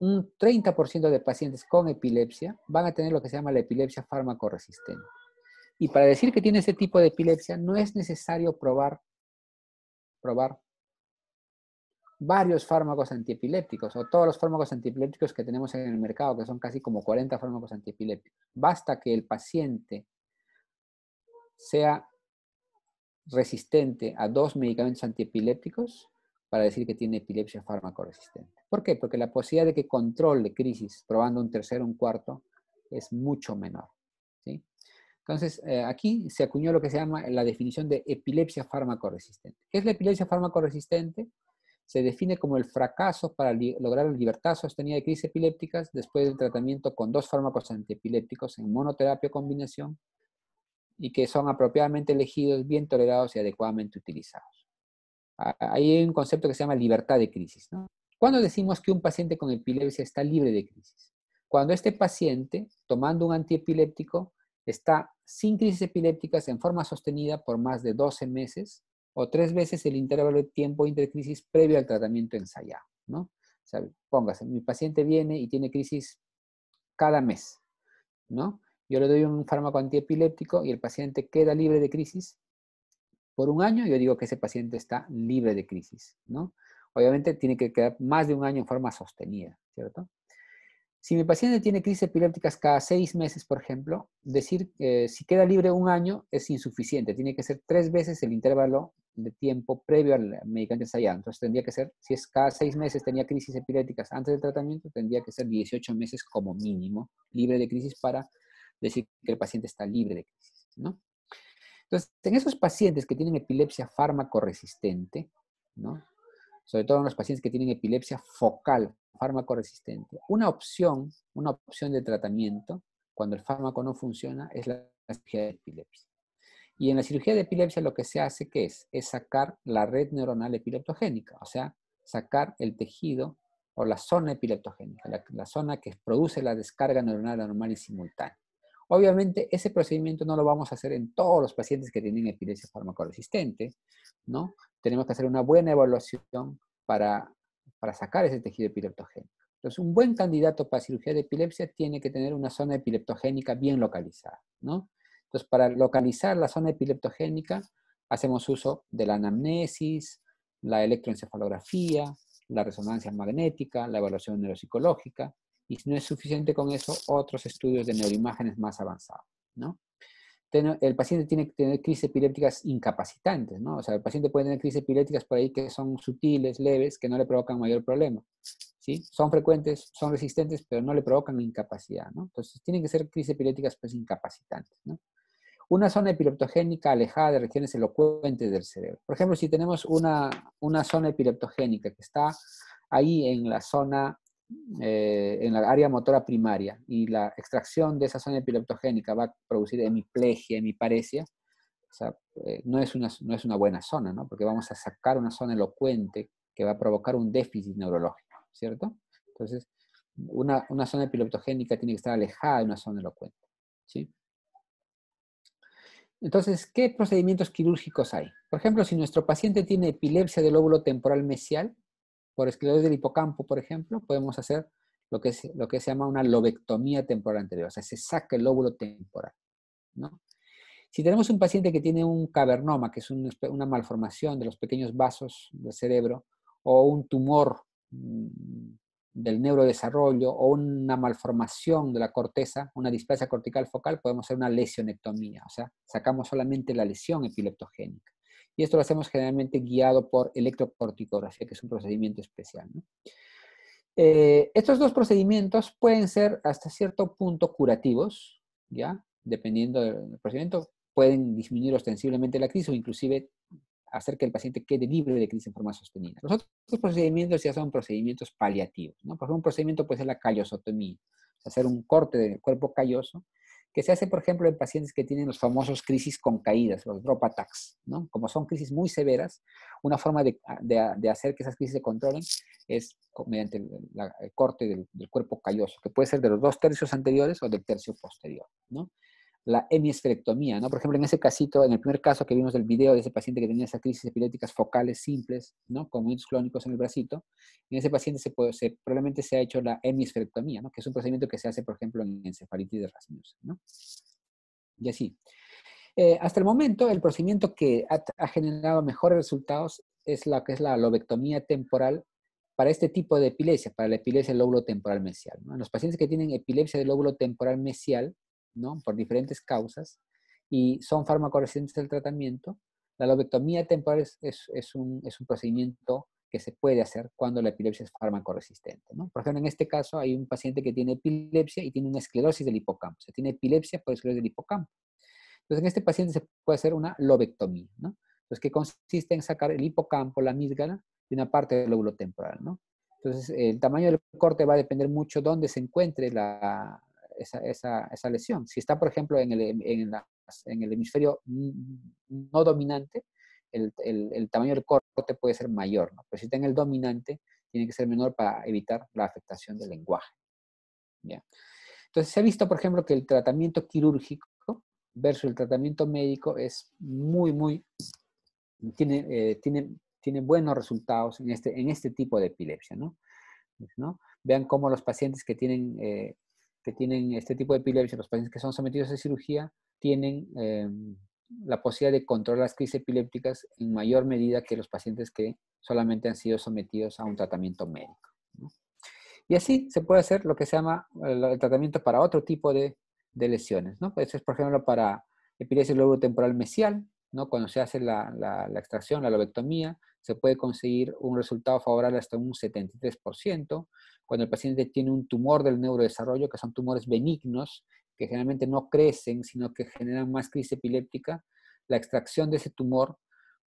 un 30% de pacientes con epilepsia van a tener lo que se llama la epilepsia farmacoresistente Y para decir que tiene ese tipo de epilepsia no es necesario probar, probar varios fármacos antiepilépticos o todos los fármacos antiepilépticos que tenemos en el mercado, que son casi como 40 fármacos antiepilépticos. Basta que el paciente sea resistente a dos medicamentos antiepilépticos para decir que tiene epilepsia fármaco-resistente. ¿Por qué? Porque la posibilidad de que controle crisis probando un tercero, un cuarto, es mucho menor. Entonces, eh, aquí se acuñó lo que se llama la definición de epilepsia fármaco-resistente. ¿Qué es la epilepsia fármaco-resistente? se define como el fracaso para lograr la libertad sostenida de crisis epilépticas después del tratamiento con dos fármacos antiepilépticos en monoterapia o combinación y que son apropiadamente elegidos, bien tolerados y adecuadamente utilizados. Ahí hay un concepto que se llama libertad de crisis. ¿Cuándo decimos que un paciente con epilepsia está libre de crisis? Cuando este paciente, tomando un antiepiléptico, está sin crisis epilépticas en forma sostenida por más de 12 meses o tres veces el intervalo de tiempo intercrisis previo al tratamiento ensayado, ¿no? O sea, póngase, mi paciente viene y tiene crisis cada mes, ¿no? Yo le doy un fármaco antiepiléptico y el paciente queda libre de crisis por un año, yo digo que ese paciente está libre de crisis, ¿no? Obviamente tiene que quedar más de un año en forma sostenida, ¿cierto? Si mi paciente tiene crisis epilépticas cada seis meses, por ejemplo, decir que si queda libre un año es insuficiente. Tiene que ser tres veces el intervalo de tiempo previo al medicamento ensayado. Entonces tendría que ser, si es cada seis meses tenía crisis epilépticas antes del tratamiento, tendría que ser 18 meses como mínimo libre de crisis para decir que el paciente está libre de crisis. ¿no? Entonces, en esos pacientes que tienen epilepsia fármaco resistente, ¿no? sobre todo en los pacientes que tienen epilepsia focal, fármaco resistente. Una opción, una opción de tratamiento, cuando el fármaco no funciona, es la, cirugía de epilepsia. Y en la cirugía de epilepsia lo que se hace, ¿qué es? Es sacar la red neuronal epileptogénica, o sea, sacar el tejido o la zona epileptogénica, la, zona que produce la descarga neuronal anormal y simultánea. Obviamente, ese procedimiento no lo vamos a hacer en todos los pacientes que tienen epilepsia resistente, ¿no? tenemos que hacer una buena evaluación para, sacar ese tejido epileptogénico. Entonces, un buen candidato para cirugía de epilepsia tiene que tener una zona epileptogénica bien localizada, ¿no? Entonces, para localizar la zona epileptogénica, hacemos uso de la anamnesis, la electroencefalografía, la resonancia magnética, la evaluación neuropsicológica, y si no es suficiente con eso, otros estudios de neuroimágenes más avanzados, ¿no? el paciente tiene que tener crisis epilépticas incapacitantes, ¿no? O sea, el paciente puede tener crisis epilépticas por ahí que son sutiles, leves, que no le provocan mayor problema, ¿sí? Son frecuentes, son resistentes, pero no le provocan incapacidad, ¿no? Entonces, tienen que ser crisis epilépticas pues incapacitantes, ¿no? Una zona epileptogénica alejada de regiones elocuentes del cerebro. Por ejemplo, si tenemos una, una zona epileptogénica que está ahí en la zona eh, en la área motora primaria y la extracción de esa zona epileptogénica va a producir hemiplegia, hemiparesia, o sea, eh, no, es una, no es una buena zona, ¿no? Porque vamos a sacar una zona elocuente que va a provocar un déficit neurológico, ¿cierto? Entonces, una, una zona epileptogénica tiene que estar alejada de una zona elocuente, ¿sí? Entonces, ¿qué procedimientos quirúrgicos hay? Por ejemplo, si nuestro paciente tiene epilepsia del lóbulo temporal mesial, por esclerosis del hipocampo, por ejemplo, podemos hacer lo que, se llama una lobectomía temporal anterior, o sea, se saca el lóbulo temporal. Si tenemos un paciente que tiene un cavernoma, que es una malformación de los pequeños vasos del cerebro, o un tumor mm, del neurodesarrollo, o una malformación de la corteza, una displasia cortical focal, podemos hacer una lesionectomía, o sea, sacamos solamente la lesión epileptogénica y esto lo hacemos generalmente guiado por electrocorticografía, que es un procedimiento especial. Eh, estos dos procedimientos pueden ser hasta cierto punto curativos, ¿ya? dependiendo del procedimiento, pueden disminuir ostensiblemente la crisis o inclusive hacer que el paciente quede libre de crisis en forma sostenida. Los otros procedimientos ya son procedimientos paliativos. Por ejemplo, un procedimiento puede ser la callosotomía, hacer un corte del cuerpo calloso que se hace, por ejemplo, en pacientes que tienen los famosos crisis con caídas, los drop attacks, ¿no? Como son crisis muy severas, una forma de, ah, ah, hacer que esas crisis se controlen es mediante el, corte del, cuerpo calloso, que puede ser de los dos tercios anteriores o del tercio posterior, ¿no? la hemisferectomía, ¿no? Por ejemplo, en ese casito, en el primer caso que vimos del video de ese paciente que tenía esas crisis epilépticas focales simples, ¿no? Con movimientos clónicos en el bracito, en ese paciente se, puede, probablemente se ha hecho la hemisferectomía, ¿no? Que es un procedimiento que se hace, por ejemplo, en encefalitis de Rasmussen, ¿no? Y así. Eh, hasta el momento, el procedimiento que ha, generado mejores resultados es la que es la lobectomía temporal para este tipo de epilepsia, para la epilepsia del lóbulo temporal mesial. ¿no? los pacientes que tienen epilepsia del lóbulo temporal mesial, por diferentes causas y son farmacoresistentes del tratamiento. La lobectomía temporal es, es, un, procedimiento que se puede hacer cuando la epilepsia es farmacoresistente. Por ejemplo, en este caso hay un paciente que tiene epilepsia y tiene una esclerosis del hipocampo. O tiene epilepsia por esclerosis del hipocampo. Entonces, en este paciente se puede hacer una lobectomía, que consiste en sacar el hipocampo, la amígdala, de una parte del lóbulo temporal, Entonces, el tamaño del corte va a depender mucho dónde se encuentre la, esa, esa, lesión. Si está, por ejemplo, en el, en, en el hemisferio no dominante, el, el, tamaño del corte puede ser mayor, ¿no? pero si está en el dominante, tiene que ser menor para evitar la afectación del lenguaje. ¿ya? Entonces, se ha visto, por ejemplo, que el tratamiento quirúrgico versus el tratamiento médico es muy, muy, tiene, eh, tiene, tiene buenos resultados en este, en este tipo de epilepsia. ¿no? Vean cómo los pacientes que tienen eh, que tienen este tipo de epilepsia, los pacientes que son sometidos a cirugía, tienen em, la posibilidad de controlar las crisis epilépticas en mayor medida que los pacientes que solamente han sido sometidos a un tratamiento médico. Y así se puede hacer lo que se llama el tratamiento para otro tipo de, lesiones. ¿no? Eso pues es, por ejemplo, para epilepsia temporal mesial, ¿no? cuando se hace la, la, la extracción, la lobectomía, se puede conseguir un resultado favorable hasta un 73%. Cuando el paciente tiene un tumor del neurodesarrollo, que son tumores benignos, que generalmente no crecen, sino que generan más crisis epiléptica, la extracción de ese tumor,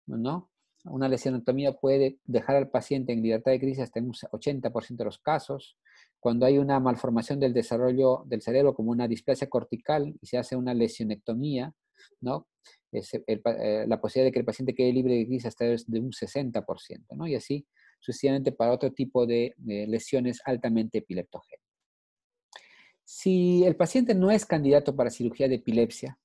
¿no? Una lesionectomía puede dejar al paciente en libertad de crisis hasta un 80% de los casos. Cuando hay una malformación del desarrollo del cerebro, como una displasia cortical, y se hace una lesionectomía, ¿no? Eh, la posibilidad de que el paciente quede libre de gris hasta de un 60%, ¿no? Y así sucesivamente para otro tipo de, lesiones altamente epileptogénicas. Si el paciente no es candidato para cirugía de epilepsia,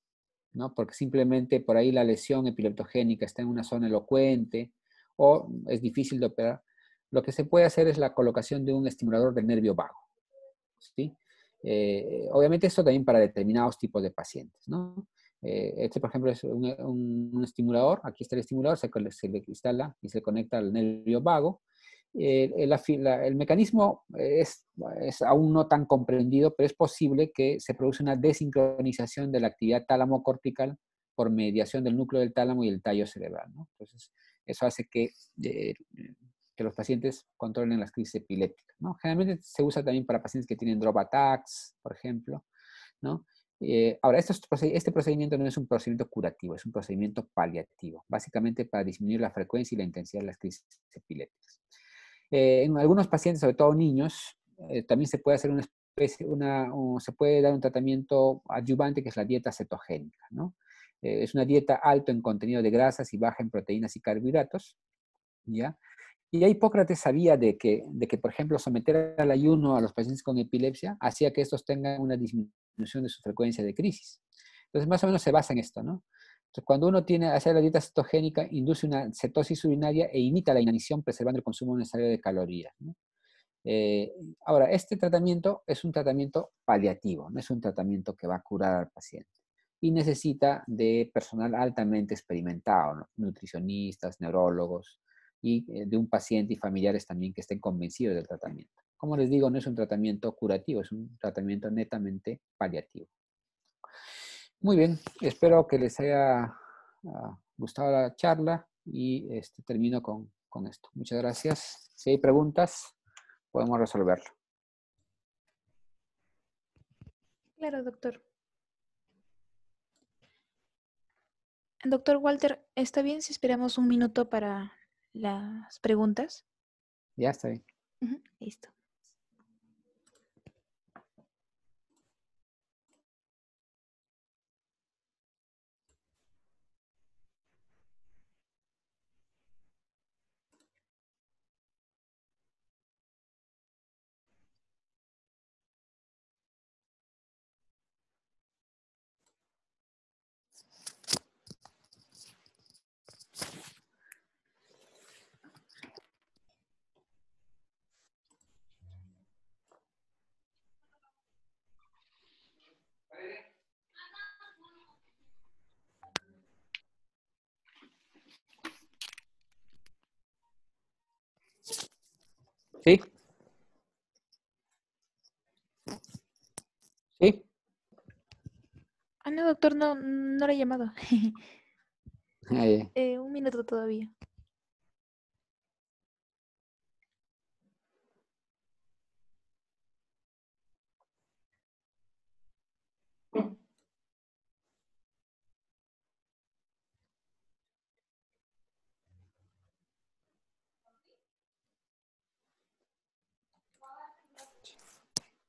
¿no? porque simplemente por ahí la lesión epileptogénica está en una zona elocuente o es difícil de operar, lo que se puede hacer es la colocación de un estimulador del nervio vago. ¿sí? Eh, obviamente esto también para determinados tipos de pacientes. ¿no? Eh, este, por ejemplo, es eh, un, estimulador. Aquí está el estimulador, se, le instala y se conecta al nervio vago. Eh, el mecanismo es, es, aún no tan comprendido, pero es posible que se produce una desincronización de la actividad tálamo-cortical por mediación del núcleo del tálamo y el tallo cerebral. Entonces, eso hace que, que, los pacientes controlen las crisis epilépticas. Generalmente se usa también para pacientes que tienen drop attacks, por ejemplo. ¿no? Eh, ahora, este procedimiento no es un procedimiento curativo, es un procedimiento paliativo, básicamente para disminuir la frecuencia y la intensidad de las crisis epilépticas. Eh, en algunos pacientes, sobre todo niños, eh, también se puede hacer una especie, una, se puede dar un tratamiento adyuvante que es la dieta cetogénica. ¿no? es una dieta alta en contenido de grasas y baja en proteínas y carbohidratos. ¿ya? Y Hipócrates sabía de que, de que, por ejemplo, someter al ayuno a los pacientes con epilepsia hacía que estos tengan una disminución de su frecuencia de crisis. Entonces, más o menos se basa en esto, ¿no? Entonces, cuando uno tiene hacer la dieta cetogénica, induce una cetosis urinaria e imita la inanición preservando el consumo necesario de calorías. ¿no? Eh, ahora, este tratamiento es un tratamiento paliativo, no es un tratamiento que va a curar al paciente. Y necesita de personal altamente experimentado, nutricionistas, neurólogos, y eh, de un paciente y familiares también que estén convencidos del tratamiento. Como les digo, no es un tratamiento curativo, es un tratamiento netamente paliativo. Muy bien, espero que les haya ah, gustado la charla y este, termino con, esto. Muchas gracias. Si hay preguntas, podemos resolverlo. Claro, doctor. Doctor Walter, ¿está bien si esperamos un minuto para las preguntas? Ya está bien. listo. no, doctor, no, no le he llamado. Ah, eh, un minuto todavía.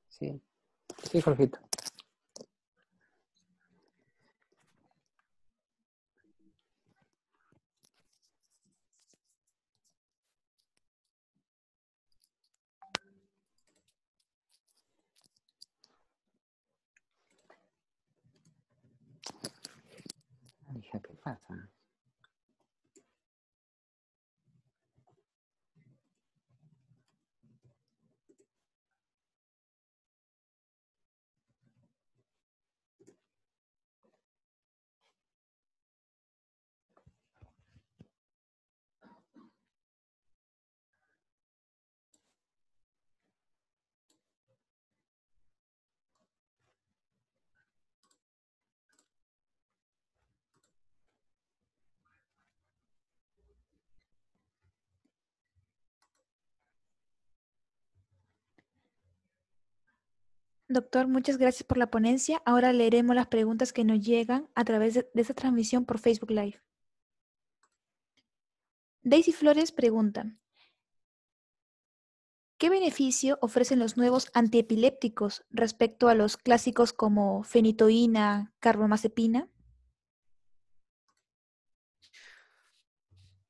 Sí. Sí, Doctor, muchas gracias por la ponencia. Ahora leeremos las preguntas que nos llegan a través de, esta transmisión por Facebook Live. Daisy Flores pregunta, ¿qué beneficio ofrecen los nuevos antiepilépticos respecto a los clásicos como fenitoína, carbamazepina?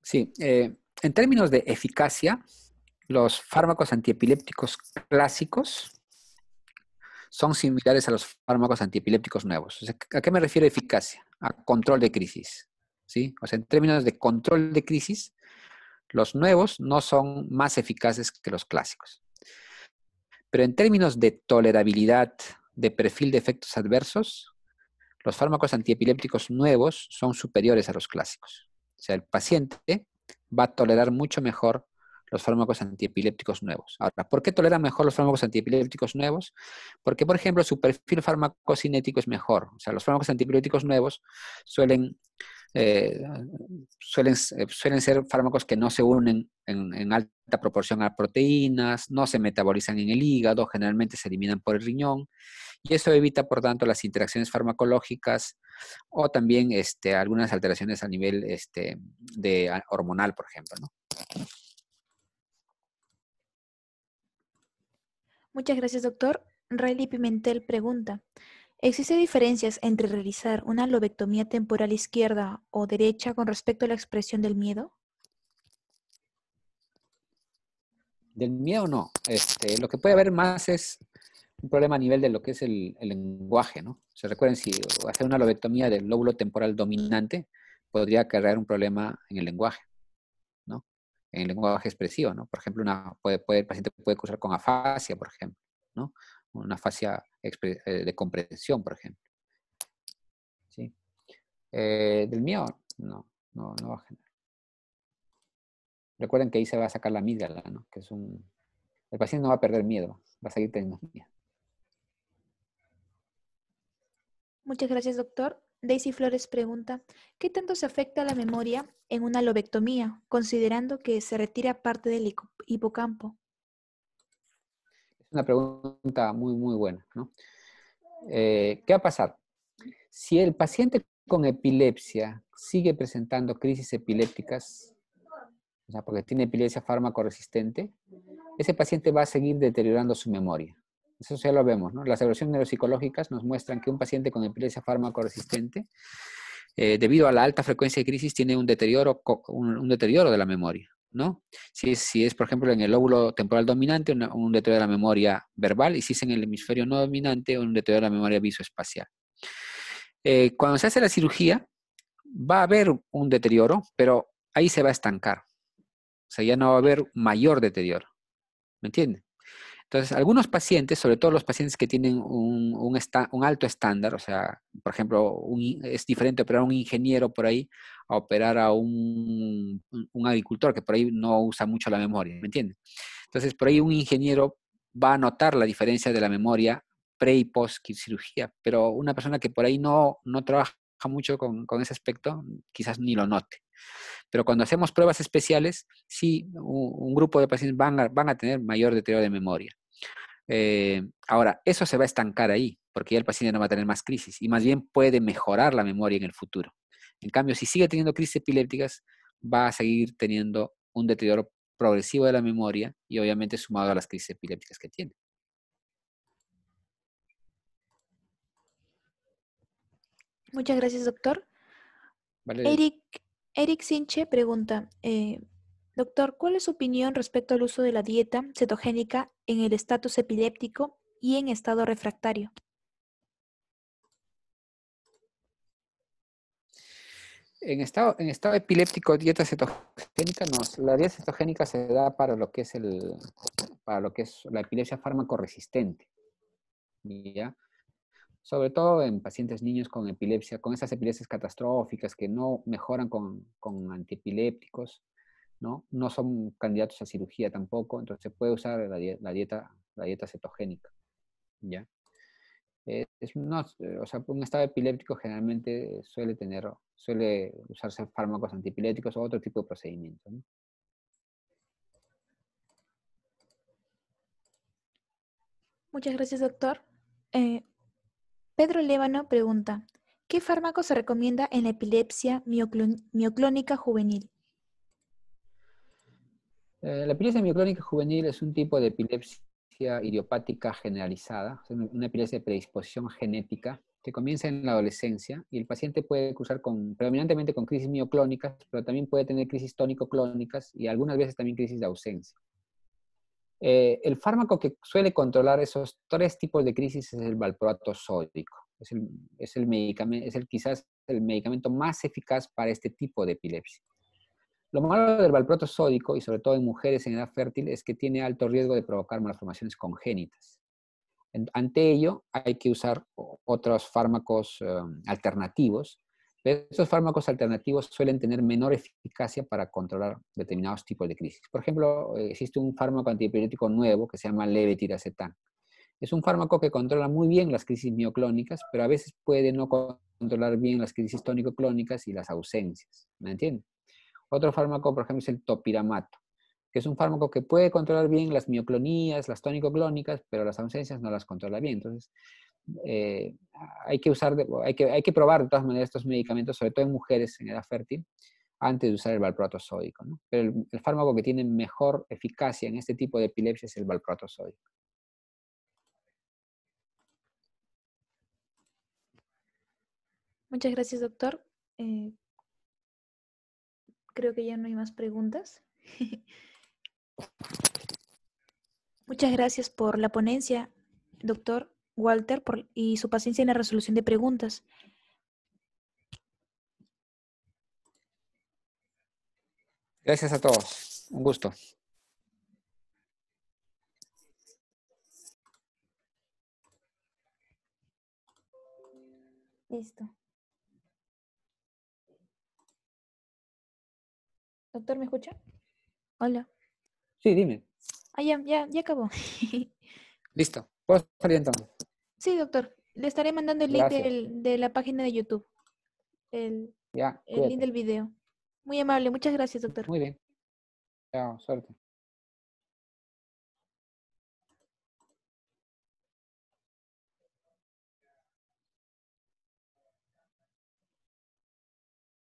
Sí, eh, en términos de eficacia, los fármacos antiepilépticos clásicos son similares a los fármacos antiepilépticos nuevos. ¿A qué me refiero eficacia? A control de crisis. ¿sí? O sea, en términos de control de crisis, los nuevos no son más eficaces que los clásicos. Pero en términos de tolerabilidad, de perfil de efectos adversos, los fármacos antiepilépticos nuevos son superiores a los clásicos. O sea, el paciente va a tolerar mucho mejor los fármacos antiepilépticos nuevos. Ahora, ¿por qué toleran mejor los fármacos antiepilépticos nuevos? Porque, por ejemplo, su perfil farmacocinético es mejor. O sea, los fármacos antiepilépticos nuevos suelen, eh, eh, suelen, ser fármacos que no se unen en, en, alta proporción a proteínas, no se metabolizan en el hígado, generalmente se eliminan por el riñón. Y eso evita, por tanto, las interacciones farmacológicas o también este, algunas alteraciones a nivel este, de, hormonal, por ejemplo. ¿no? Muchas gracias, doctor. Riley Pimentel pregunta, ¿existe diferencias entre realizar una lobectomía temporal izquierda o derecha con respecto a la expresión del miedo? Del miedo no. Este, lo que puede haber más es un problema a nivel de lo que es el, lenguaje, ¿no? Se recuerden, si hacer una lobectomía del lóbulo temporal dominante podría cargar un problema en el lenguaje en lenguaje expresivo, ¿no? Por ejemplo, una, puede, puede, el paciente puede cruzar con afasia, por ejemplo, ¿no? Una afasia eh, de comprensión, por ejemplo. Eh, ¿Del miedo? No, no, no va a generar. Recuerden que ahí se va a sacar la amígdala, ¿no? Que es un... El paciente no va a perder miedo, va a seguir teniendo miedo. Muchas gracias, doctor. Daisy Flores pregunta, ¿qué tanto se afecta la memoria en una lobectomía, considerando que se retira parte del hipocampo? Es una pregunta muy, muy buena. Eh, ¿Qué va a pasar? Si el paciente con epilepsia sigue presentando crisis epilépticas, o sea, porque tiene epilepsia resistente, ese paciente va a seguir deteriorando su memoria eso ya lo vemos, ¿no? Las evaluaciones neuropsicológicas nos muestran que un paciente con epilepsia fármaco resistente, eh, debido a la alta frecuencia de crisis, tiene un deterioro, un, deterioro de la memoria, ¿no? Si es, si es, por ejemplo, en el lóbulo temporal dominante, un deterioro de la memoria verbal, y si es en el hemisferio no dominante, un deterioro de la memoria visoespacial. Eh, cuando se hace la cirugía, va a haber un deterioro, pero ahí se va a estancar. O sea, ya no va a haber mayor deterioro. ¿Me entienden? Entonces, algunos pacientes, sobre todo los pacientes que tienen un, alto estándar, o sea, por ejemplo, un, es diferente operar a un ingeniero por ahí a operar a un, agricultor que por ahí no usa mucho la memoria, ¿me entiendes? Entonces, por ahí un ingeniero va a notar la diferencia de la memoria pre y post cirugía, pero una persona que por ahí no, no trabaja mucho con ese aspecto, quizás ni lo note. Pero cuando hacemos pruebas especiales, sí, un, grupo de pacientes van a, tener mayor deterioro de memoria. Eh, ahora, eso se va a estancar ahí, porque ya el paciente no va a tener más crisis y más bien puede mejorar la memoria en el futuro. En cambio, si sigue teniendo crisis epilépticas, va a seguir teniendo un deterioro progresivo de la memoria y obviamente sumado a las crisis epilépticas que tiene. Muchas gracias, doctor. Eric Eric Sinche pregunta, eh, doctor, ¿cuál es su opinión respecto al uso de la dieta cetogénica en el estatus epiléptico y en estado refractario? En estado, epiléptico, dieta cetogénica no. La dieta cetogénica se da para lo que es para lo que es la epilepsia farmacoresistente. ¿ya? sobre todo en pacientes niños con epilepsia, con esas epilepsias catastróficas que no mejoran con, antiepilépticos, ¿no? no son candidatos a cirugía tampoco, entonces se puede usar la, dieta, la dieta cetogénica. ¿ya? Eh, eh, un estado epiléptico generalmente suele, tener, suele usarse fármacos antiepilépticos o otro tipo de procedimiento. Muchas gracias, doctor. Eh, Pedro Lévano pregunta, ¿qué fármaco se recomienda en la epilepsia mioclónica juvenil? Eh, la epilepsia mioclónica juvenil es un tipo de epilepsia idiopática generalizada, una epilepsia de predisposición genética que comienza en la adolescencia y el paciente puede cruzar con, predominantemente con crisis mioclónicas, pero también puede tener crisis tónico-clónicas y algunas veces también crisis de ausencia. Eh, el fármaco que suele controlar esos tres tipos de crisis es el valproato sódico. Es, el, es, el medicamento, quizás el medicamento más eficaz para este tipo de epilepsia. Lo malo del valproato sódico, y sobre todo en mujeres en edad fértil, es que tiene alto riesgo de provocar malformaciones congénitas. Ante ello, hay que usar otros fármacos eh, alternativos estos fármacos alternativos suelen tener menor eficacia para controlar determinados tipos de crisis. Por ejemplo, existe un fármaco antiepiléptico nuevo que se llama levetiracetam. Es un fármaco que controla muy bien las crisis mioclónicas, pero a veces puede no controlar bien las crisis tónico-clónicas y las ausencias. ¿Me entienden? Otro fármaco, por ejemplo, es el topiramato, que es un fármaco que puede controlar bien las mioclonías, las tónico-clónicas, pero las ausencias no las controla bien. Entonces, eh, hay que usar, hay que, probar de todas maneras estos medicamentos, sobre todo en mujeres en edad fértil, antes de usar el valproato Pero el, fármaco que tiene mejor eficacia en este tipo de epilepsia es el valproato Muchas gracias, doctor. Eh, creo que ya no hay más preguntas. Muchas gracias por la ponencia, doctor. Walter por, y su paciencia en la resolución de preguntas. Gracias a todos. Un gusto. Listo. Doctor, ¿me escucha? Hola. Sí, dime. Ah, ya, ya, ya acabó. Listo. Puedo salir entonces. Sí, doctor. Le estaré mandando el link de la página de YouTube. El, el link del video. Muy amable, muchas gracias, doctor. Muy bien. Chao, suerte.